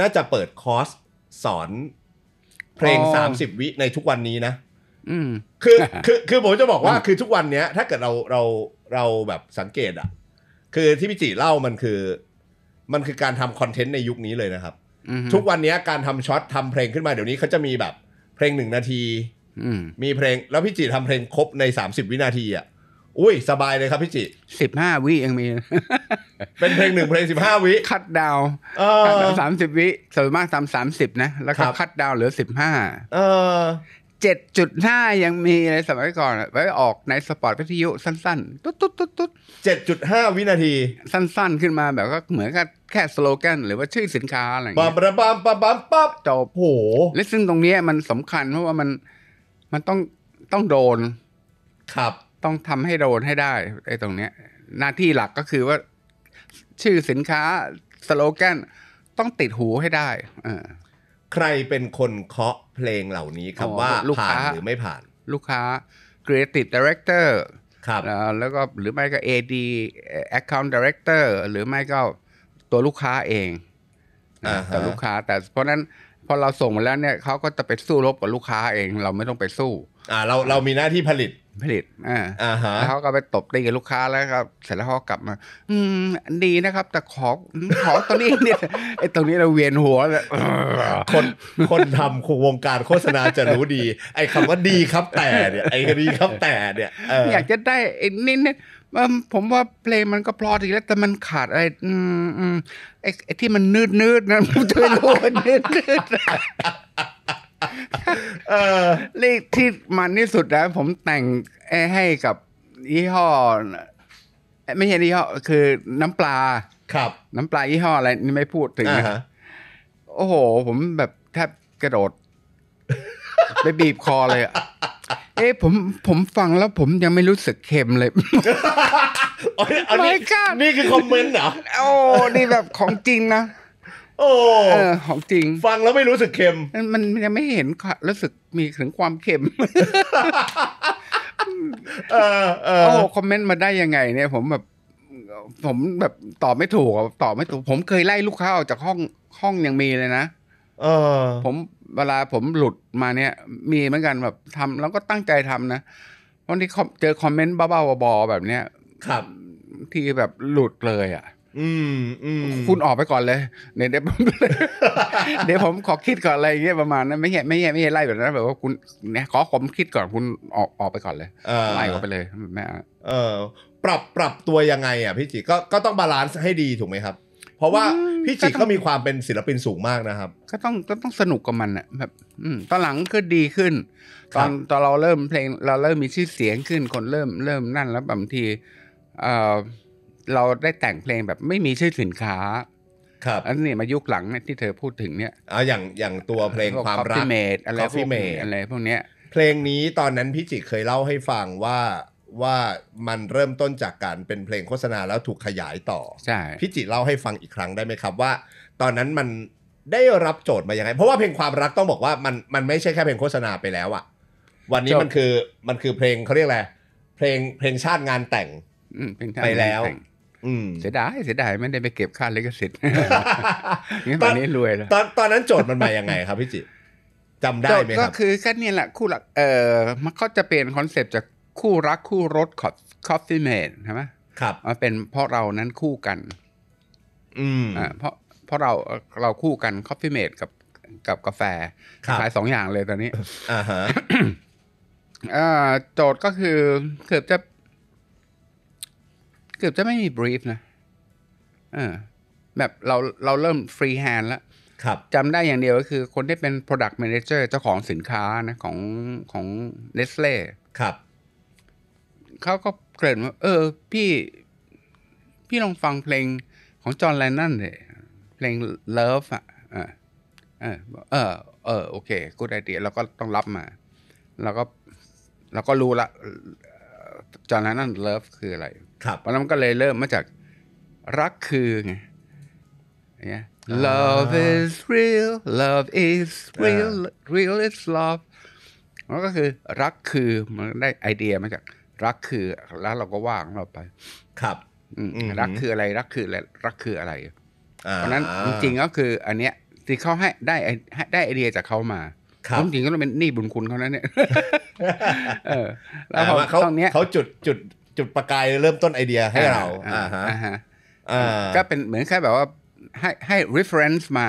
Speaker 2: น่าจะเปิดคอร์สสอน
Speaker 1: เพลงสามส
Speaker 2: ิบวิในทุกวันนี้นะคือ คือคือผมจะบอกว่าคือทุกวันเนี้ยถ้าเกิดเราเราเราแบบสังเกตอะคือที่พี่จีเล่ามันคือ มันคือการทำคอนเทนต์ในยุคนี้เลยนะครับ ทุกวันนี้การทำช็อตทำเพลงขึ้นมาเดี๋ยวนี้เขาจะมีแบบ เพลงหนึ่งนาทีมีเพลงแล้วพี่จีทำเพลงครบใน 30 วินาทีอ่ะ อุ้ย สบายเลยครับพี่จิสิบห้าวิเองมี
Speaker 1: เป็นเพลงหนึ่งเพลงสิบห้าวิคัดดาวคัดดาวสามสิบวิส่วนมากทำสามสิบนะ แล้วก็คัคัดดาวเหลือสิบห้าจ็ดจุดห้ายังมีในสมัยก่อนไว้ออกในสปอร์ตวิทยุสั้นๆ ตุ๊ดตุ๊ดตุ๊ดตุ๊ดเจ็ดจุดห้าวินาทีสั้นๆ ขึ้นมาแบบก็เหมือนกับแค่สโลแกนหรือว่าชื่อสินค้าอะไรอย่างเงี้ยปั๊บปั๊บปั๊บปั๊บปั๊บจบโห และซึ่งตรงนี้มันสำคัญ เพราะว่ามันมันต้องต้องโดน ครับ ต้องทำให้โดนให้ได้ไอ้ตรงเนี้ย หน้าที่หลักก็คือว่า ชื่อสินค้าสโลแกนต้องติดหูให้ได้ เออใครเป็นคนเคาะเพลงเหล่านี้ครับว่าผ่านหรือไม่ผ่านลูกค้า Creative Director ครับแล้วก็หรือไม่ก็ AD Account Director หรือไม่ก็ตัวลูกค้าเอง แต่ลูกค้าแต่เพราะนั้นพอเราส่งมาแล้วเนี่ยเขาก็จะไปสู้รบกับลูกค้าเอง เราไม่ต้องไปสู้อ่าเราเรามีหน้าที่ผลิตผลิตอ่าแล้วเขาก็ไปตบตีกับลูกค้าแล้วครับ เสร็จแล้วเขากลับมา อืม ดีนะครับ แต่ขอ ขอตัวนี้เนี่ยไอ้ตรงนี้เราเวียนหัวเลย
Speaker 2: คน คนทำควงการโฆษณาจะรู้ดี ไอ้คำว่าดีครับแต่เนี่ยไอ้ดีครับแต่เนี่ยอยาก
Speaker 1: จะได้ไอ้นิดเนี่ยผมว่าเพลงมันก็พลอดีแล้วแต่มันขาดอะไร อืมอืมไอ้ที่มันนืดนืดนะผมจะไม่รู้นืดนืดเออเลขที่มันที่สุดนะผมแต่งให้กับยี่ห้อ ไม่ใช่ยี่ห้อ คือน้ำปลา ครับ น้ำปลายี่ห้ออะไรนี่ไม่พูดถึงนะโอ้โห ผมแบบแทบกระโดดไปบีบคอเลยอะเอ้ผมผมฟังแล้วผมยังไม่รู้สึกเค็มเลยไม่กล้านี่คือคอมเมนต์เหรอ โอ้ นี่แบบของจริงนะโอ้อของจริง ฟังแล้วไม่รู้สึกเค็ม มันยังไม่เห็น รู้สึกมีถึงความเค็มเออเออโอ้คอมเมนต์มาได้ยังไง เนี่ย ผมแบบ ผมแบบตอบไม่ถูกตอบไม่ถูก ผมเคยไล่ลูกค้าออกจากห้อง ห้องยังมีเลยนะ เออ ผมเวลาผมหลุดมาเนี่ย มีเหมือนกันแบบทำแล้วก็ตั้งใจทำนะวันที่เจอคอมเมนต์บ้าๆบอๆแบบเนี้ย ครับ ที่แบบหลุดเลยอ่ะอืมอืมคุณออกไปก่อนเลยเนี่ยเดี๋ยวผมเดี๋ยวผมขอคิดก่อนอะไรเงี้ยประมาณนั้นไม่ใช่ไม่ใช่ไม่ใช่ไล่แบบนั้นแบบว่าคุณเนี่ยขอผมคิดก่อนคุณออกออกไปก่อนเลยไล่ออกไปเลยแม่เออปรับปรับตัวยังไงอ่ะพี่จิ ก็
Speaker 2: ก็ต้องบาลานซ์ให้ดีถูกไหมครับ เพราะว่าพี่จิก็มีความเป็นศิลปินสูงมากนะครับ ก็
Speaker 1: ต้องก็ต้องสนุกกับมันอ่ะแบบอืมตอนหลังก็ดีขึ้น ตอนตอนเราเริ่มเพลงเราเริ่มมีชื่อเสียงขึ้นคนเริ่มเริ่มนั่นแล้วบางที เอ่อเราได้แต่งเพลงแบบไม่มีชื่อสินค้า ครับ อันนี้มายุคหลังเนี่ยที่เธอพูดถึงเนี่ย อ๋อ อย่าง
Speaker 2: อย่างตัวเพลงความรักอะไรพวกนี้อะไรพวกเนี้ย
Speaker 1: เพลงนี้ตอนนั้นพี่จิ
Speaker 2: เคยเล่าให้ฟังว่าว่ามันเริ่มต้นจากการเป็นเพลงโฆษณาแล้วถูกขยายต่อ ใช่พี่จิเล่าให้ฟังอีกครั้งได้ไหมครับว่า ตอนนั้นมันได้รับโจทย์มาอย่างไงเพราะว่าเพลงความรักต้องบอกว่ามันมันไม่ใช่แค่เพลงโฆษณาไปแล้วอะ วันนี้มันคือมันคือเพลงเขาเรียกอะไร เพลงเพลงชาติงานแต่งไปแล้วเสียดายเสียดายไม่ได้ไปเก็บค่าลิขสิทธิ์ตอนนี้รวยแล้ว ตอนตอนนั้นโจทย์มันมายังไงครับพี่จิ จำได้ไหมครับ ก็
Speaker 1: คือแค่นี้แหละ คู่หลักเออมันก็จะเปลี่ยนคอนเซปต์จากคู่รักคู่รถคอฟคอฟฟี่เมดใช่ไหมครับ มาเป็นเพราะเรานั้นคู่กัน อืมอ่าเพราะเพราะเราเราคู่กันคอฟฟี่เมดกับกับกาแฟขายสองอย่างเลยตอนนี้ อ่าฮะโจทย์ก็คือเกือบจะกือบจะไม่มีบรีฟนะเออแบบเราเราเริ่มฟรีแฮนด์แล้วจำได้อย่างเดียวก็คือ คนที่เป็น Product Manager เจ้าของสินค้านะของของเนสเล่ ครับ เขาก็เกริ่นว่า เออ พี่ พี่ลองฟังเพลงของจอห์นแลนนั่นเลยเพลง Love อ่ะ เออ เออ เออโอเคกูได้ดีเราก็ต้องรับมา แล้วก็เราก็รู้ละจอห์นแลนนั่น Love คืออะไรเพราะนั้นก็เลยเริ่มมาจากรักคือไงี love is real love is real real is love มันก็คือ รักคือมันได้ไอเดียมาจาก รักคือแล้วเราก็ว่างเราไป ครับรักคืออะไรรักคืออะไรรักคืออะไรเพราะนั้นจริงๆก็คือ อันเนี้ยที่เขาให้ได้ได้ไอเดียจากเขามา ครับจริงก็ต้องเป็นหนี้บุญคุณเขานั้นเนี่ยแล้วเขาเขาจุดจุดจุดประกายเริ่มต้นไอเดียให้เราอ่าฮะก็เป็นเหมือนแค่แบบว่าให้ให้ reference มา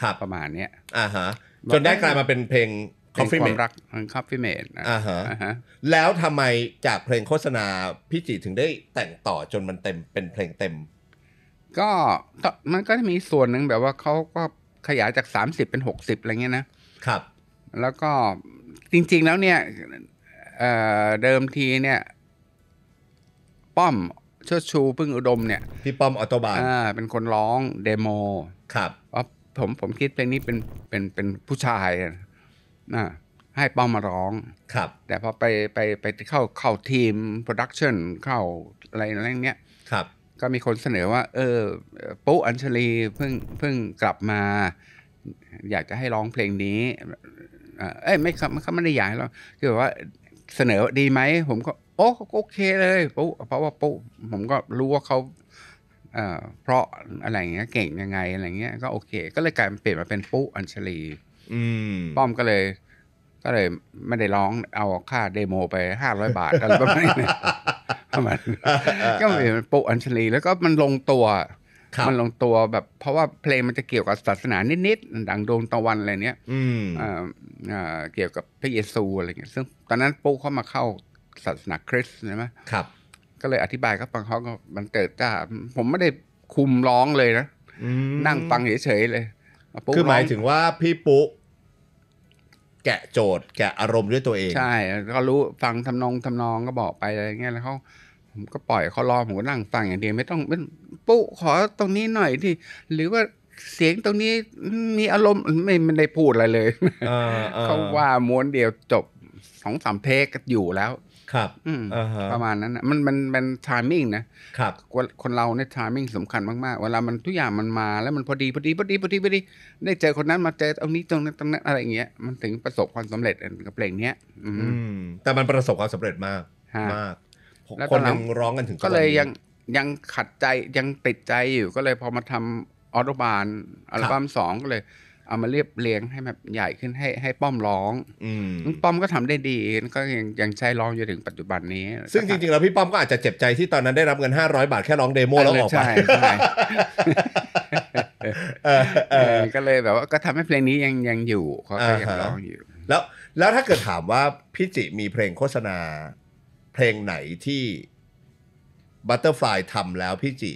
Speaker 1: ครับ ประมาณเนี้ยอ่าฮะ จนได้กลายมาเป็นเพลง Coffee Mate รัก Coffee Mate อ่าฮะ
Speaker 2: แล้วทำไมจากเพลงโฆษณาพี่จีถึงได้แต่งต่อจนมันเต็มเป็นเพลงเต
Speaker 1: ็ม ก็มันก็มีส่วนหนึ่งแบบว่าเขาก็ขยายจาก 30 เป็น 60 อะไรเงี้ยนะ ครับ แล้วก็จริงๆ แล้วเนี่ย เดิมทีเนี่ยป้อมเชิดชูพึ่งอุดมเนี่ย พี่ป้อมออโตบานอ่าเป็นคนร้องเดโม ครับอ๋อผมผมคิดเพลงนี้เป็นเป็นเป็นผู้ชายนะให้ป้อมมาร้องครับ แต่พอไปไปไปเข้าเข้าทีมโปรดักชันเข้าอะไรอะไรเงี้ย ครับ ก็มีคนเสนอว่า เออปุ๊อัญชลีเพิ่งเพิ่งกลับมา อยากจะให้ร้องเพลงนี้ เอ้ย ไม่เขาไม่ได้อยากให้ร้องคือว่าเสนอดีไหมผมก็โอ้โอเคเลยปุ๊เพราะว่าปุ๊ผมก็รู้ว่าเขาเพราะอะไรเงี้ยเก่งยังไงอะไรเงี้ย ก็โอเค ก็เลยกลายเปลี่ยนมาเป็นปุ๊อัญชลีป้อมก็เลย ก็เลยไม่ได้ร้องเอาค่าเดโมไปห้าร้อยบาทอะไรประมาณนี้มก็เปีนปุ๊อัญชลีแล้วก็มันลงตัวมันลงตัวแบบ เพราะว่าเพลงมันจะเกี่ยวกับศาสนานิดๆดังดวงตะวันอะไรเนี้ยอเกี่ยวกับพระเยซูอะไรเงี้ยซึ่งตอนนั้นปุ๊เขามาเข้าศาสนาคริสต์ใช่ไหมครับ ก็เลยอธิบายเขาฟังเขาก็มันเกิดจ้าผมไม่ได้คุมร้องเลยนะนั่งฟังเฉยๆเลยคือหมายถึงว่าพี่ปุ๊แกะโจทย์แกะอารมณ์ด้วยตัวเอง ใช่ ก็รู้ฟังทำนองทำนองก็บอกไปอะไรเงี้ยแล้วเขาผมก็ปล่อยเขารอผมก็นั่งฟังอย่างเดียวไม่ต้องปุ๊ขอตรงนี้หน่อยที่ หรือว่าเสียงตรงนี้ มีอารมณ์ ไม่ไม่ได้พูดอะไรเลยเขาว่าม้วนเดียวจบสองสามเทก็อยู่แล้ว
Speaker 2: ครับ อืประม
Speaker 1: าณนั้นนะมันมันเป็นทามมิ่งนะครับคนเราเนี่ยทามมิ่งสำคัญมากๆ เวลามันทุกอย่างมันมา แล้วมันพอดีพอดีพอดีพอดีพอดีได้เจอคนนั้นมาเจอตรงนี้ตรงนั้นตรงนั้นอะไรอย่างเงี้ย มันถึงประสบความสำเร็จกับเพลงเนี้ย
Speaker 2: อืม แต่มันประสบความสำเร็จมา
Speaker 1: ก มากคนยังร้องกันถึงก็เลยยังยังขัดใจยังติดใจอยู่ ก็เลยพอมาทำออโตบานอัลบั้มสองก็เลยเอามาเรียบเรียงให้แบบใหญ่ขึ้นให้ ให้ป้อมร้องอป้อมก็ทำได้ดีก็ยังยังใช้ร้องอยู่ถึงปัจจุบันนี้ ซึ่งจริงๆแล้วพี่ป้อมก็อาจจะเจ็บใจที่ตอนนั้นได้รับเงิน 500 บาทแค่ร้องเดโมแล้วออกไปก็เลยแบบว่าก็ทำให้เพลงนี้ยังยังอยู่เขาก็ยังร้องอยู่ แล้วแล้วถ้าเกิดถามว่าพี่จิมีเพลงโฆษ
Speaker 2: ณา เพลงไหนที่บัตเตอร์ฟลายทำแล้วพี่จิ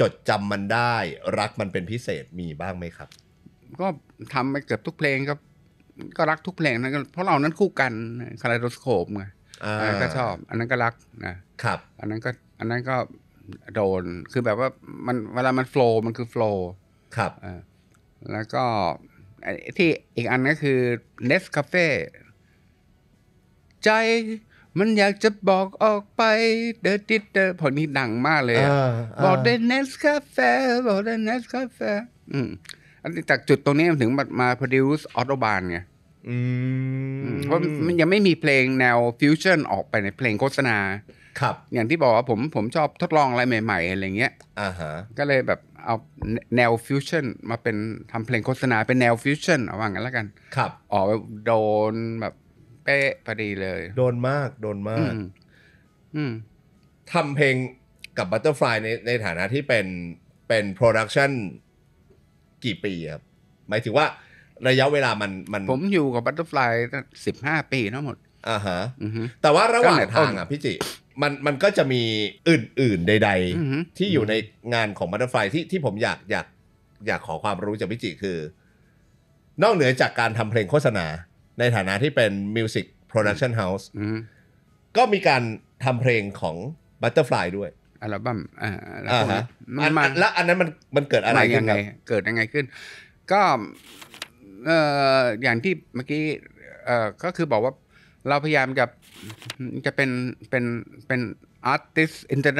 Speaker 2: จดจำมันได้ รักมันเป็นพิเศษมีบ้างไหมครับ
Speaker 1: ก็ทำไปเกือบทุกเพลงก็ก็รักทุกเพลงนะเพราะเรานั้นคู่กัน คาราโดสโคปไงก็ชอบ อันนั้นก็รักนะ ครับ อันนั้นก็อันนั้นก็โดนคือแบบว่ามันเวลามันโฟล์มันคือโฟล์ครับแล้วก็ที่อีกอันก็คือนสคาเฟ่ใจมันอยากจะบอกออกไปเดอติดเดอพลนี้ดังมากเลยอบอกเดเนสคาเฟ่บอกเดเนสคาเฟ่อืมจากจุดตรงนี้ถึงมา p r o d u c e ออโตบานไงเพราะมันยังไม่มีเพลงแนวฟิวชั่นออกไปในเพลงโฆษณา ครับ อย่างที่บอกว่าผมผมชอบทดลองอะไรใหม่ๆ อะไรเงี้ย อ่าฮะ ก็เลยแบบเอาแนวฟิวชั่นมาเป็นทำเพลงโฆษณาเป็นแนวฟิวชั่นเอาว่างั้นแล้วกัน ครับ ออกโดนแบบเป๊ะพอดีเลย โดนมาก โดนมากอืมทำเพลงกับบัตเตอร์ฟลายใน
Speaker 2: ในฐานะที่เป็นเป็นโปรดักชั่นกี่ปีครับหมายถึงว่าระยะเวลามันมันผมอยู่กับบัตเตอร์ฟลายสิบห้าปีทั้งหมดอ่าฮะแต่ว่าระหว่างทางอ่ะพี่จิมันมันก็จะมีอื่น ๆ ใด ๆ ที่อยู่ในงานของบัตเตอร์ฟลายที่ที่ผมอยากอยากอยากขอความรู้จากพี่จิคือ นอกเหนือจากการทำเพลงโฆษณาในฐานะที่เป็นมิวสิกโปรดักชั่นเฮาส์ก็มีการทำเพลงของบัตเตอร์ฟลายด้วยอัลบั้มอ่าแล้ว้
Speaker 1: มันาแล้วอันนั้นมันมันเกิดอะไรยังไง เกิดยังไงขึ้น ก็ เอ่อ อย่างที่เมื่อกี้ เอ่อ ก็คือบอกว่าเราพยายามจะจะเป็น เป็น เป็นอาร์ติสต์อินเตอ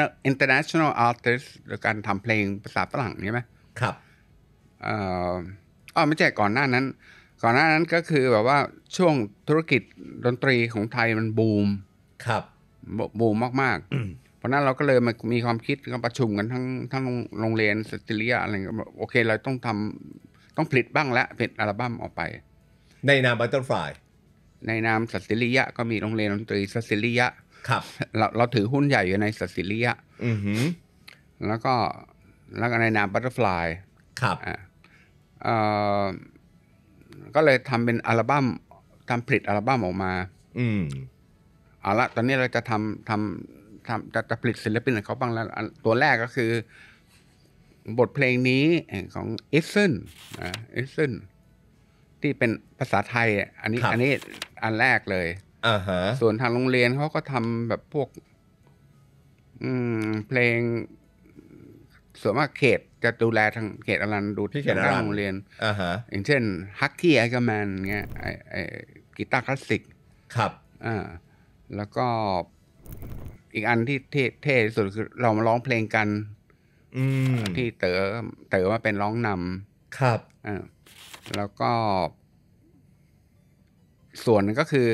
Speaker 1: ร์เนชั่นแนลอาร์ติสหรือการทำเพลงภาษาฝรั่งใช่ไหม ครับ เอ่ออ๋อไม่ใช่ก่อนหน้านั้น ก่อนหน้านั้นก็คือแบบว่าช่วงธุรกิจดนตรีของไทยมันบูม ครับ บูมมากๆราะนั้นเราก็เลยมนมีความคิดการประชุมกันทั้งทั้งโรงเรียนสติเลียอะไรก็โอเค เราต้องทำต้องผลิตบ้างละผลิตอัลบั้มออกไปในนามบัตเตอร์ฟลายในนามสติิลิยก็มีโรงเรียนดนตรีสติิลิยครับ เราเราถือหุ้นใหญ่อยู่ในสติิลิยือือแล้วก็แล้วก็ในนามบัตเตอร์ฟลายครับอ่าก็เลยทำเป็นอัลบั้มทำผลิตอัลบั้มออกมา อืมเอาละ ตอนนี้เราจะทำทำทำจะจะผลิตศิลปินของเขาบางแล้วตัวแรกก็คือ บทเพลงนี้ของเอสเซนนะเอสเซนที่เป็นภาษาไทย อันนี้อันนี้อันแรกเลยอ่าฮะส่วนทางโรงเรียนเขาก็ทำแบบพวก อืมเพลงส่วนมากเขตจะดูแลทางเขตอรันดูที่เขตอรันโรงเรียนอ่าฮะอย่างเช่น ฮักกี้ไอกแมนเงี้ยไอไอกีตาร์คลาสสิก ครับอ่าแล้วก็อีกอันที่เท่ที่สุดคือเรามาร้องเพลงกันที่เต๋อเต๋อมาเป็นร้องนำครับอแล้วก็ส่วนนึงก็คือ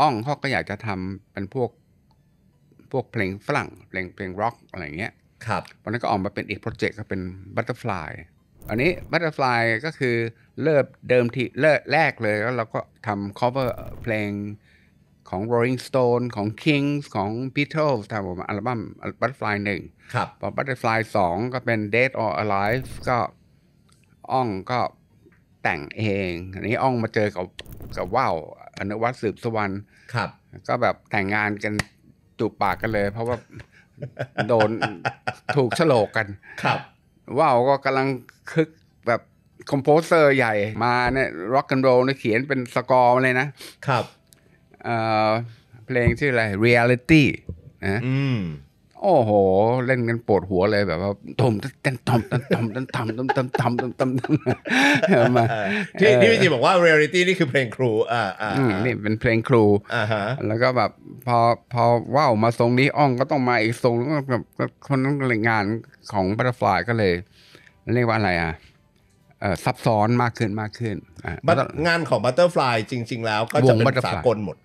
Speaker 1: อ้องเขาก็อยากจะทำเป็นพวกพวกเพลงฝรั่งเพลงเพลงร็อกอะไรเงี้ยครับวันนั้นก็ออกมาเป็นอีกโปรเจกต์ก็เป็นบัตเตอร์ฟลายอันนี้บัตเตอร์ฟลายก็คือเริ่มเดิมทีเริ่มแรกเลยแล้วเราก็ทำ cover เพลงของ Rolling Stone ของ Kings ของ Beatles ทำอผมอัลบั้ม Butterfly หนึ่งครับพอ Butterfly สองก็เป็น Dead or Alive ก็อ่องก็แต่งเอง อันนี้อ่องมาเจอกับกับว่าวอนุวัตสืบสวรรค์ครับ ก็แบบแต่งงานกันจูบปากกันเลย เพราะว่าโดนถูกฉลกกัน ครับ ว่าวก็กำลังคึกแบบคอมโพเซอร์ใหญ่มาเนี่ยร็อกกันโรลเนี่ยเขียนเป็นสกอร์เลยนะ ครับเพลงชื่ออะไร reality นะโอ้โห เล่นกันปวดหัวเลยแบบว่าตมตันตมตันตมตันตมตันตมตันตมตันตมมา
Speaker 2: ที่พี่จีบอก
Speaker 1: ว่า reality นี่คือเพลงครู อ่าอ่านี่เป็นเพลงครูอ่าฮะ แล้วก็แบบพอพอว่าวมาทรงนี้อ่องก็ต้องมาอีกทรงก็แบบคนนั้นงานของบัตเตอร์ฟลายก็เลย เรียกว่าอะไร อ่ะซับซ้อนมากขึ้นมากขึ้น
Speaker 2: งานของบัตเตอร์ฟลายจริง ๆ แล้ว ก็จะเป็นสากลหมด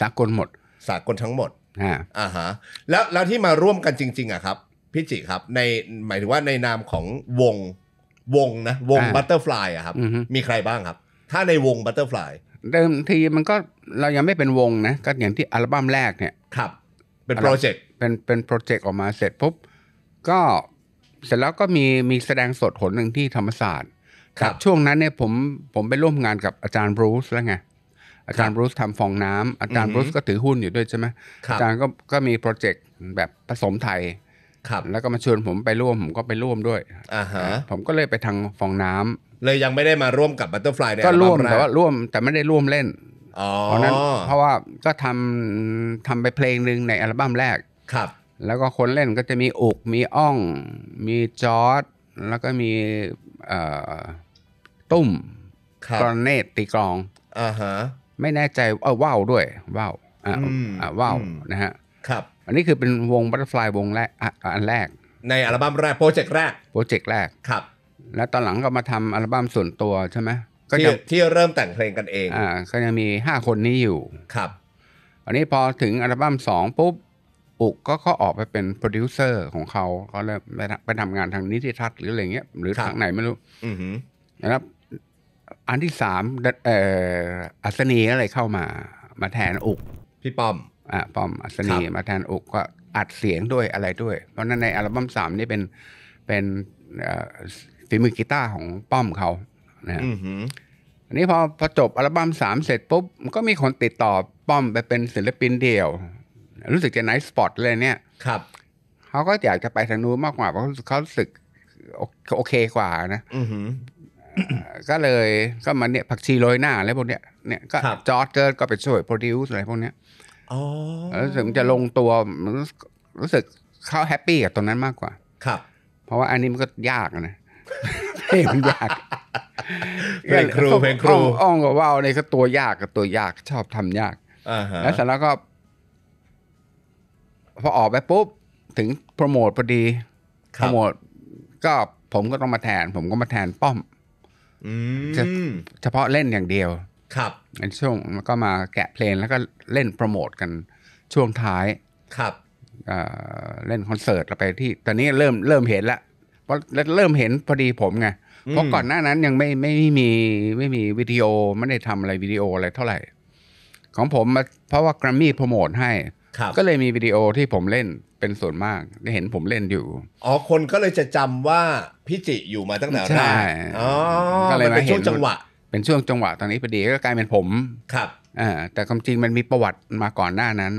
Speaker 2: สากลหมดสากลทั้งหมดฮะอ่าฮะแล้วแล้วที่มาร่วมกันจริง ๆอ่ะครับพี่จิครับ ใน หมายถึงว่าในนามของวงวงนะ วงบัตเตอร์ฟลายอะครับ มีใครบ้างครับ ถ้าในวงบัตเตอร์ฟลาย
Speaker 1: เดิมทีมันก็เรายังไม่เป็นวงนะ ก็อย่างที่อัลบั้มแรกเนี่ยครับ เป็นโปรเจกต์เป็นเป็นโปรเจกต์ออกมาเสร็จปุ๊บก็เสร็จแล้วก็มีมีแสดงสดหนหนึ่งที่ธรรมศาสตร์ครับ ช่วงนั้นเนี่ยผมผมไปร่วมงานกับอาจารย์บรูซแล้วไงอาจารย์บรูซทำฟองน้ำ อาจารย์บรูซก็ถือหุ้นอยู่ด้วยใช่ไหมอาจารย์ก็ก็มีโปรเจกต์แบบผสมไทยครับ แล้วก็มาชวนผมไปร่วม ผมก็ไปร่วมด้วยอ่าฮะผมก็เลยไปทางฟองน้
Speaker 2: ำเลยยังไม่ได้มาร่วมกับบัตเตอร์ฟลายก็ร่วมแต่ว่าร
Speaker 1: ่วมแต่ไม่ได้ร่วมเล่น เพราะนั้นเพราะว่าก็ทำทำไปเพลงหนึ่งในอัลบั้มแรกครับ แล้วก็คนเล่นก็จะมีอุกมีอ่อง มีจอร์ดแล้วก็มีตุ้มกรอนเนตตีกลอง อ่าฮะไม่แน่ใจเออว้าวด้วยว้าวอ่า่าว้าวนะฮะครับ อันนี้คือเป็นวงบัตเตอร์ฟลายวงแรก อันแรก ในอัล
Speaker 2: บั้มแรก โปรเจกต์แรก
Speaker 1: โปรเจกต์แรกครับ แล้วตอนหลังก็มาทำอัลบั้มส่วนตัวใช่ไหมก็ที่
Speaker 2: ที่เริ่มแต่งเพลงกันเอ
Speaker 1: ง อ่าก็ยังมีห้าคนนี้อยู่ครับ อันนี้พอถึงอัลบั้มสองปุ๊บ อุกก็เขาออกไปเป็นโปรดิวเซอร์ของเขาเขาเริ่มไปทำงานทางนิติทัศน์หรืออะไรเงี้ยหรือทางไหนไม่รู้นะครับอันที่สามเอ่ออัศนีอะไรเข้ามา มาแทนอกพี่ป้อมอ่าป้อมอัศนี มาแทนอกก็อัดเสียงด้วยอะไรด้วยเพราะนั้นในอัลบั้มสามนี่เป็นเป็นฝีมือกีตาร์ของป้อมเขานะอันนี้พอพอจบอัลบั้มสามเสร็จปุ๊บก็มีคนติดต่อป้อมไปเป็นศิลปินเดี่ยว รู้สึกจะไนท์สปอตเลยเนี่ยครับเขาก็อยากจะไปทางนู้นมากกว่าเพราะเขาสึกโอเคกว่านะก็เลยก็มาเนี่ยผักชีโรยหน้าอะไรพวกเนี้ย เนี่ยก็จอร์จเจอก็ไปช่วยโปรดิวส์อะไรพวกเนี้ยรู้สึกจะลงตัวรู้สึกเขาแฮปปี้กับตรงนั้นมากกว่า ครับ เพราะว่าอันนี้มันก็ยากนะเพลงมันยากเพลงครูเพลงครูอ้องกับว่าวเนี่ยก็ตัวยากกับตัวยากชอบทำยากแล้วเสร็จแล้วก็ พอออกไปปุ๊บถึงโปรโมทพอดีโปรโมทก็ผมก็ต้องมาแทน ผมก็มาแทนป้อมเฉพาะเล่นอย่างเดียว ครับอันช่วงก็มาแกะเพลงแล้วก็เล่นโปรโมทกันช่วงท้าย ครับเล่นคอนเสิร์ตเราไปที่ตอนนี้เริ่มเริ่มเห็นละ เพราะเริ่มเห็นพอดีผมไง เพราะก่อนหน้านั้นยังไม่ไม่มีไม่มีวิดีโอไม่ได้ทำอะไรวิดีโออะไรเท่าไหร่ของผมเพราะว่ากรามี่โปรโมทให้ ก็เลยมีวิดีโอที่ผมเล่นเป็นส่วนมากได้เห็นผมเล่นอยู่ อ๋อ คน
Speaker 2: ก็เลยจะจำว่าพี่จิอยู่มาตั้งแต่แรก
Speaker 1: อ๋อก็เลยมาเห็นจังหวะ เป็นช่วงจังหวะ ตอนนี้พอดี ก็กลายเป็นผม ครับอ่าแต่ความจริงมันมีประวัติมาก่อนหน้านั้น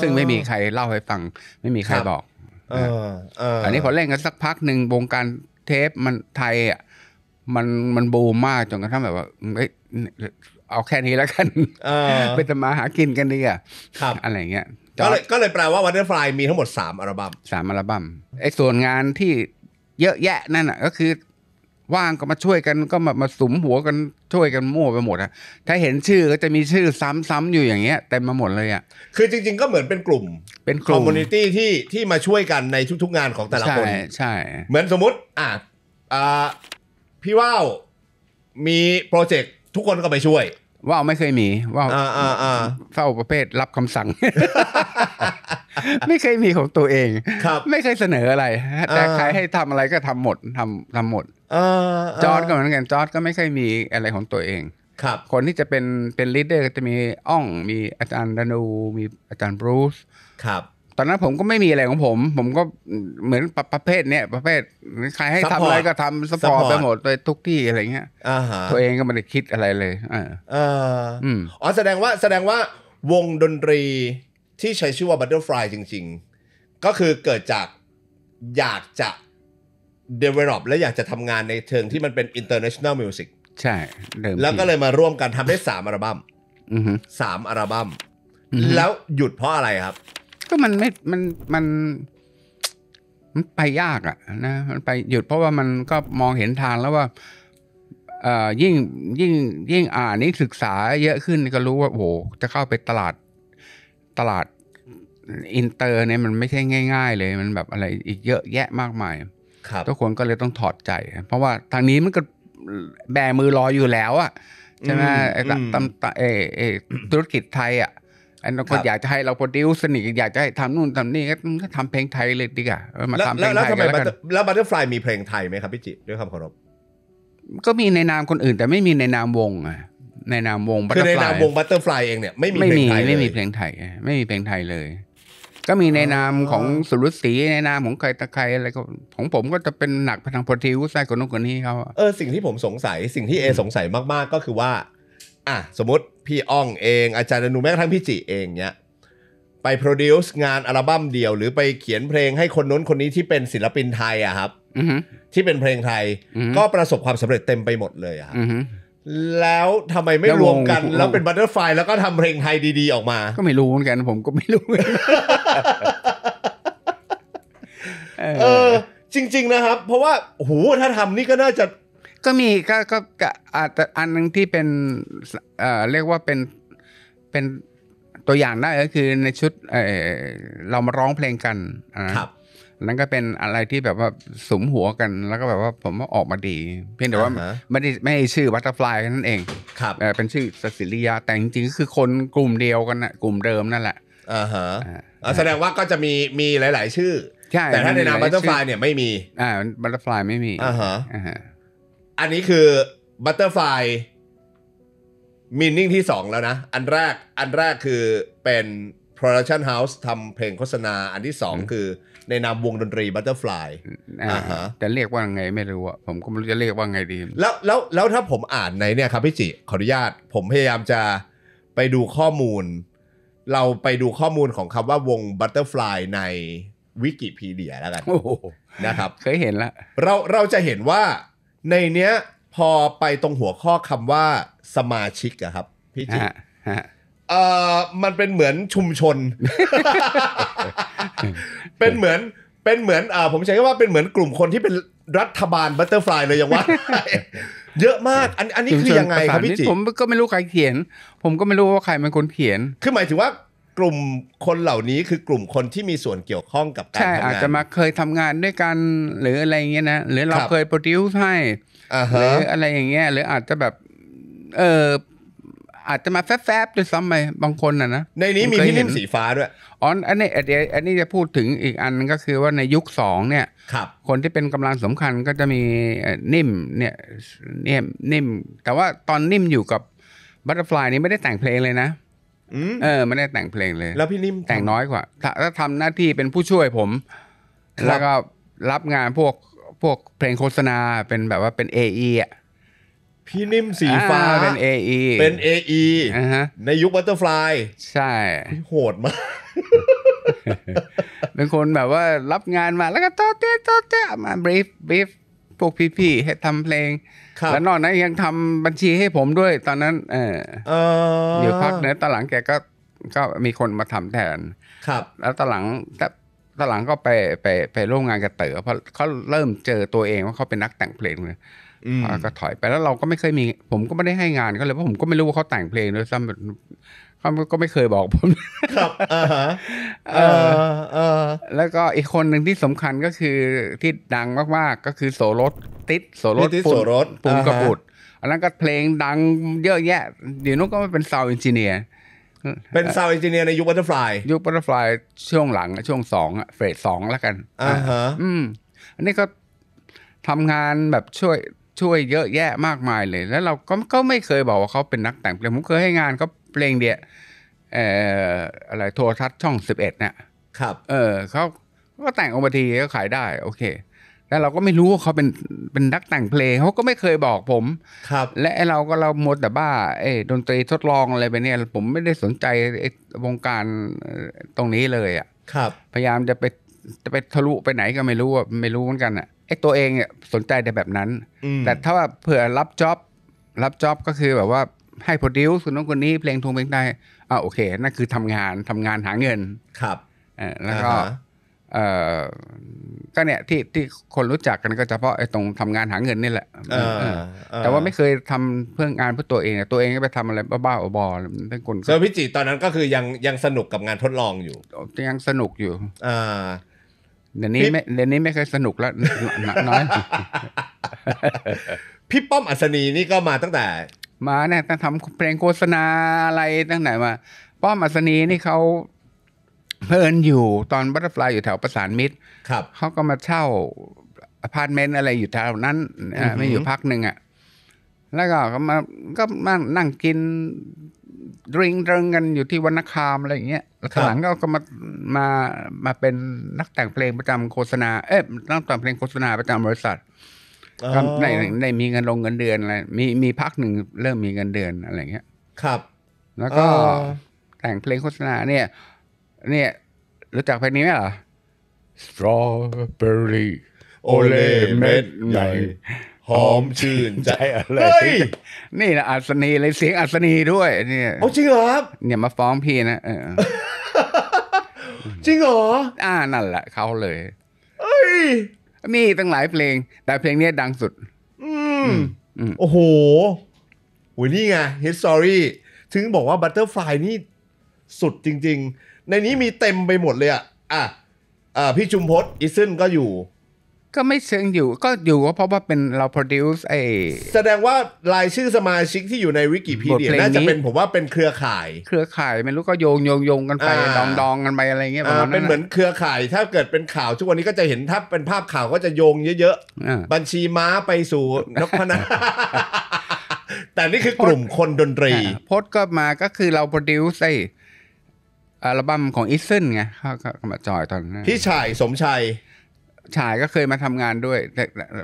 Speaker 1: ซึ่งไม่มีใครเล่าให้ฟัง ไม่มีใครบอก อันนี้พอเล่นกันสักพักหนึ่งวงการเทปมันไทยอ่ะ มันมันบูมมากจนกระทั่งแบบว่า เอ้เอาแค่นี้แล้วกันไปทำมาหากินกันดีอ่ะอะไรเงี้ยก็เลยก็เลยแปลว่าวันเดอร์ฟลายมีทั้งหมด 3อัลบั้มสามอัลบั้มไอ้ส่วนงานที่เยอะแยะนั่นน่ะก็คือว่างก็มาช่วยกันก็มามาสุมหัวกันช่วยกันมั่วไปหมดอะถ้าเห็นชื่อก็จะมีชื่อซ้ำๆอยู่อย่างเงี้ยเต็มมาหมดเลยอ่ะ
Speaker 2: คือจริงๆก็เหมือนเป็นกลุ่มเป็นคอมมูนิตี้ที่ที่มาช่วยกันในทุกๆงานของแต่ละคนใช่ใช่เหมือนสมมติ อ่ะอ่าพี่ว่าวมี
Speaker 1: โปรเจกต์ทุกคนก็ไปช่วยว่าว ไม่เคยมีว่าวเฝ้าประเภทรับคำสั่ง ไม่เคยมีของตัวเอง ครับ ไม่เคยเสนออะไร แต่ใครให้ทำอะไรก็ทำหมดทำทำหมดจอร์ดก็เหมือนกันจอร์ดก็ไม่เคยมีอะไรของตัวเอง ครับ คนที่จะเป็นเป็นลีดเดอร์ก็จะมีอ่อง มีอาจารย์ดานูมีอาจารย์บรูซครับอนนั้นผมก็ไม่มีอะไรของผม ผมก็เหมือนประเภทเนี้ย ประเภทใครให้ทำอะไรก็ทำสปอร์ตไปหมดไปทุกที่อะไรเงี้ยตัวเองก็ไม่ได้คิดอะไรเลย
Speaker 2: อ๋อแสดงว่าแสดงว่าวงดนตรีที่ใช้ชื่อว่าบัตเตอร์ฟรายจริงๆ ก็คือเกิดจากอยากจะ develop และอยากจะทำงานในเชิงที่มันเป็น international music ใช่ แล้วก็เลยมาร่วมกันทำได้สามอัลบั้มสามอัลบั้ม
Speaker 1: แล้วหยุดเพราะอะไรครับก็มันไม่มัน มัน มันไปยากอะนะ มันไปหยุดเพราะว่ามันก็มองเห็นทางแล้วว่าเอ่อยิ่ง ยิ่ง ยิ่งอ่านนี้ศึกษาเยอะขึ้นก็รู้ว่าโหจะเข้าไปตลาด ตลาด อินเตอร์เนี่ยมันไม่ใช่ง่ายๆเลย มันแบบอะไรอีกเยอะแยะมากมาย ครับทุกคนก็เลยต้องถอดใจ เพราะว่าทางนี้มันก็แบมือรออยู่แล้วอะใช่ไหมไอ้ต้ำเอ เอ ธุรกิจไทยอะอันนั้นก็อยากจะให้เราโปรดิวสนิทอยากจะให้ทำนู่นทำนี่ก็ทำเพลงไทยเลยดีกว่ามาทำเพลงไทยแล้วแล้วบัตเตอร์ฟลายมีเพลงไทยไหมครับ
Speaker 2: พี่จิด้วยความเคารพ
Speaker 1: ก็มีในนามคนอื่น แต่ไม่มีในนามวงอ่ะในนามวงบัตเตอร์ฟลายในนามวง
Speaker 2: บัตเตอร์ฟลายเองเนี่ยไม่มีไม่มีไม่มีเ
Speaker 1: พลงไทยไม่มีเพลงไทยเลย ก็มีในนามของสุรุสีในนามของใครตะใครอะไรก็ของผมก็จะเป็นหนักไปทางโปรตี์ใส่คนนู้นคนนี้เขาเออสิ่งที่ผมสงสัยสิ่งที่เอสงสัย
Speaker 2: มากๆ ก็คือว่า อ่ะสมมติพี่อ่องเองอาจารย์นูแม้กระทั่งพี่จิเองเนี้ย ไปโปรดิวส์งานอัลบั้มเดียวหรือไปเขียนเพลงให้คนนู้นคนนี้ที่เป็นศิลปินไทยอะครับที่เป็นเพลงไทย ก็ประสบความสำเร็จเต็มไปหมดเลยอะครับแล้วทำไมไม่รวมกัน แล้วเป็นบัตเตอร์ไฟแล้วก็ทำเพลงไทยดีๆออกมา ก็ไม่รู้เหมือนกัน
Speaker 1: ผมก็ไม่รู้เออ จริงๆนะครับ เพราะว่าโหถ้าทำนี่ก็น่าจะก็มีก็ก็อาจจะอันนึงที่เป็น เอ่อเรียกว่าเป็นเป็นตัวอย่างได้ก็คือในชุด เออเรามาร้องเพลงกัน ครับ นั่นก็เป็นอะไรที่แบบว่าสมหัวกันแล้วก็แบบว่าผมว่าออกมาดี เพียงแต่ว่าไม่ได้ไม่ชื่อวัตเตอร์ฟลายนั่นเอง ครับเป็นชื่อสศิริยาแต่จริงๆก็คือคนกลุ่มเดียวกันนะกลุ่มเดิมนั่นแหละ อ่าฮะ
Speaker 2: แสดงว่าก็จะมีมีหลายๆชื่อ
Speaker 1: แต่ถ้าในนามบัตเตอร์ฟลายเนี่ยไม่มี อ่าบัตเตอร์ฟลายไม่มี อ่าฮะ
Speaker 2: อันนี้คือบัตเตอร์ไฟมินนิ่งที่ 2 แล้วนะ อันแรกอันแรกคือเป็นโปรดักชั่นเฮาส์ทำเพลงโฆษณาอันที่ 2 คือในนามวงดนตรีบัต Butterfly จะเรียกว่าไงไม่รู้อะผมก็ไม่รู้จะเรียกว่าไงดี แล้วแล้วแล้วถ้าผมอ่านในเนี่ยครับพี่จิขออนุญาตผมพยายามจะไปดูข้อมูล เราไปดูข้อมูลของคำว่าวงบัตเตอร์ฟลายในวิกิพีเดียแล้วกันนะครับเคยเห็นละ เราเราจะเห็นว่าในเนี้ยพอไปตรงหัวข้อคำว่าสมาชิกอะครับพี่จิฮเอ่อมันเป็นเหมือนชุมชน เป็นเหมือนเป็นเหมือนอ่าผมใช้คำว่าเป็นเหมือ
Speaker 1: นกลุ่มคนที่เป็นรัฐบาลบัตเตอร์ฟลายเลยยังว่าเยอะมาก อันอันนี้คือยังไง ครับพี่จิผมก็ไม่รู้ใครเขียน ผมก็ไม่รู้ว่าใครเป็นคนเขียนคือหมายถึงว่ากลุ่ม
Speaker 2: คนเหล่านี้คือกลุ่มคนที่มีส่วนเกี่ยวข้องกับ
Speaker 1: การทำงานอาจจะมาเคยทำงานด้วยกันหรืออะไรเงี้ยนะหรือเราเคยโปรดิวซ์ให้ หรืออะไรอย่างเงี้ยหรืออาจจะแบบ เอออาจจะมาแฟบๆด้วยซ้ำไปบางคนนะนะในนี้มีพี่นิ่มสีฟ้าด้วยอ๋ออันนี้อันนี้จะพูดถึงอีกอันก็คือว่าในยุคสองเนี่ยครับคนที่เป็นกำลังสำคัญก็จะมีนิ่มเนี่ยเนี่ยนิ่ม แต่ว่าตอนนิ่มอยู่กับบัตเตอร์ฟลายนี้ไม่ได้แต่งเพลงเลยนะเออไม่ได้แต่งเพลงเลย แล้วพี่นิ่มแต่งน้อยกว่า ถ้าทำหน้าที่เป็นผู้ช่วยผม แล้วก็รับงานพวกพวกเพลงโฆษณาเป็นแบบว่าเป็นเอไอ่ะพี่นิ่มสีฟ้าเป็น AE เป็น AE ในยุคบัตเตอร์ฟลาย ใช่โหดมากเป็นคนแบบว่ารับงานมาแล้วก็ต๊อเตะต๊อเตะมาบรีฟบรีฟพวกพี่ๆให้ทำเพลงแล้วนอกนั้นยังทำบัญชีให้ผมด้วย ตอนนั้น เออเดี๋ยวพักเนี่ยตาหลังแกก็ ก็มีคนมาทำแทน ครับ แล้วตาหลังแต่ตาหลังก็ไปไปไปร่วมงานกับเต๋อเพราะเขาเริ่มเจอตัวเองว่าเขาเป็นนักแต่งเพลงเลยก็ถอยไปแล้วเราก็ไม่เคยมี ผมก็ไม่ได้ให้งานเขาเลยเพราะผมก็ไม่รู้ว่าเขาแต่งเพลงด้วยซ้ำเขาก็ไม่เคยบอกผมครับอ่าฮะแล้วก็อีกคนหนึ่งที่สำคัญก็คือที่ดังมาก ๆ ก็คือโสรส ติดโสรส ปุ่สปุ่มกระปุดอันนั้นก็เพลงดังเยอะแยะ เดี๋ยวนุ้ก็ไม่เป็นซาวด์อินจิเนียร์เป็นซาวด์อินจิเนียร์ในยุคบัตเตอร์ฟลาย ยุคบัตเตอร์ฟลายช่วงหลังช่วงสองเฟสสองแล้วกันอ่าฮะอืมอันนี้ก็ทำงานแบบช่วยช่วยเยอะแยะมากมายเลยแล้วเราก็ก็ไม่เคยบอกว่าเขาเป็นนักแต่งเพลงผมเคยให้งานเขาเพลงเดียเอ่อะไรโทรทัศน์ช่องสิบเอ็ดเนี่ยครับ เออเขาก็แต่งออกมาทีก็ขายได้โอเคแล้วเราก็ไม่รู้ว่าเขาเป็นเป็นนักแต่งเพลงเขาก็ไม่เคยบอกผม ครับ และเราก็เราหมดแต่บ้าเอ้ดนตรีทดลองอะไรไปเนี่ยผมไม่ได้สนใจวงการตรงนี้เลยอ่ะครับ พยายามจะไปจะไปทะลุไปไหนก็ไม่รู้ว่าไม่รู้เหมือนกันอ่ะไอ้ตัวเองเนี่ยสนใจแต่แบบนั้น แต่ถ้าว่าเผื่อรับจ็อบ รับจ็อบก็คือแบบว่าให้โปรดิวส์คนน้นคนนี้เพลงทวงเพลงไดอ่าโอเคนั่นคือทำงานทำงานหาเงินครับอแล้วก็เออก็เนี่ยที่ที่คนรู้จักกันก็เฉพาะไอ้ตรงทำงานหาเงินนี่แหละแต่ว่าไม่เคยทำเพื่องานเพื่อตัวเองตัวเองก็ไปทำอะไรบ้าๆบอๆทั้งคนเซอร์พิจิตอนนั้นก็คือยังยังสนุกกับงานทดลองอยู่ยังสนุกอยู่อ่าเดี๋ยวนี้ไม่เดี๋ยวนี้ไม่เคยสนุกแล้วน้อยพี่ป้อมอัศนีนี่ก็มาตั้งแต่มาเนี่ยตงทำเพลงโฆษณาอะไรตั้งไหนมาป้อมอัศนีนี่เขาเพลินอยู่ตอนบัตเตอร์ฟลายอยู่แถวประสานมิตรครับเขาก็มาเช่าอพาร์ตเมนต์อะไรอยู่แถวนั้น ไม่อยู่พักหนึ่งอ่ะแล้วก็มาก็นั่งนั่งกิน ดริงดริงกันอยู่ที่วรรณคาม อะไรอย่างเงี้ยหลังก็มามามาเป็นนักแต่งเพลงประจำโฆษณาเอ๊ะนักแต่งเพลงโฆษณาประจำบริษัทก็ในในมีเงินลงเงินเดือนอะไรมีมีพักหนึ่งเริ่มมีเงินเดือนอะไรเงี้ยครับ แล้วก็แต่งเพลงโฆษณาเนี่ยเนี่ย รู้จักเพลงนี้ไหมหรอ Strawberry โอเลเม็ดใหญ่หอมชื่นใจ อะไร นี่นะอัศนีเลยเสียงอัศนีด้วยเนี่ยโอ้จริงเหรอครับ เนี่ยมาฟ้องพี่นะจริงเหรอ อ่านั่นแหละเขาเลยเอ้ยมีตั้งหลายเพลง แต่เพลงนี้ดังสุด
Speaker 2: อืมโอ้โหโหนี่ไง His t o r y ถึงบอกว่า Butterfly นี่สุดจริงๆ
Speaker 1: ในนี้มีเต็มไปหมดเลยอ่ะ
Speaker 2: อ่ะพี่ชุมพศอิซึนก็อยู่
Speaker 1: ก็ไม่เชิงอยู่ก็อยู่ก็เพราะว่าเป็นเรา produce ไอแสดงว่ารายชื่อสมาชิกที่อยู่ในวิกิพีเดียน่าจะเป็นผมว่าเป็นเครือข่าย เครือข่ายไม่รู้ก็โยงโยงโยงกันไป
Speaker 2: ดองดองกันไปอะไรเงี้ยประมาณนั้นเป็นเหมือนเครือข่าย ถ้าเกิดเป็นข่าวทุกวันนี้ก็จะเห็นถ้าเป็นภาพข่าวก็จะโยงเยอะๆ บัญชีม้าไปสู่นพนาแต่นี่
Speaker 1: คือกลุ่มคนดนตรีพสก็มาก็คือเรา produce ไออัลบั้มของอีซึนไงเขาก็มาจอยตอนนั้นพี่ชายสมชัยฉายก็เคยมาทำงานด้วย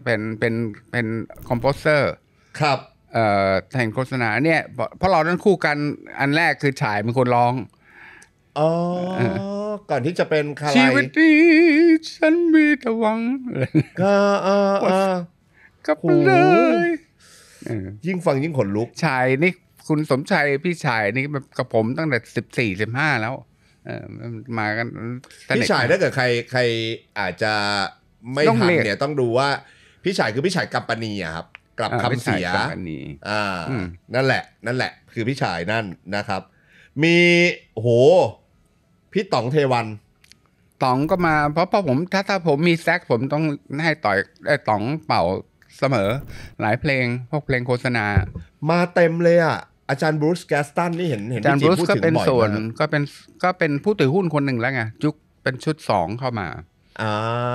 Speaker 1: เป็นเป็นเป็นคอมโพเซอร์ ครับ เอ่อแต่งโฆษณาเนี่ยเพราะเรานั้นคู่กันอันแรกคือฉายเป็นคนร้อง อ๋อ ก่อนที่จะเป็นใครชีวิตนี้ฉันมีแต่หวัง ก็เออกออกับเลยยิ่งฟังยิ่งขนลุกชายนี่คุณสมชัยพี่ชายนี่กับผมตั้งแต่สิบสี่สิบห้าแล้วมากันพี่ชายถ้าเกิดใครใครอาจจะไม่ทันเนี่
Speaker 2: ย ต้องดูว่าพี่ชายคือพี่ชายกัปปนีอะครับ กลับคำเสียอ่านั่นแหละ นั่นแหละ คือพี่ชายนั่นนะครับ มีโห
Speaker 1: พี่ต๋องเทวันต๋องก็มา เพราะพอผมถ้าถ้าผมมีแซกผมต้องให้ต่อยได้ต๋องเป่าเสมอ หลายเพลง พวกเพลงโฆษณา มา
Speaker 2: เต็มเลยอ่ะอาจารย์บรูซแกสตันนี่เห็นเห็นอาจารย์บรูซก็เป็นส่วน
Speaker 1: ก็เป็นก็เป็นผู้ถือหุ้นคนหนึ่งแล้วไงจุกเป็นชุดสองเข้ามา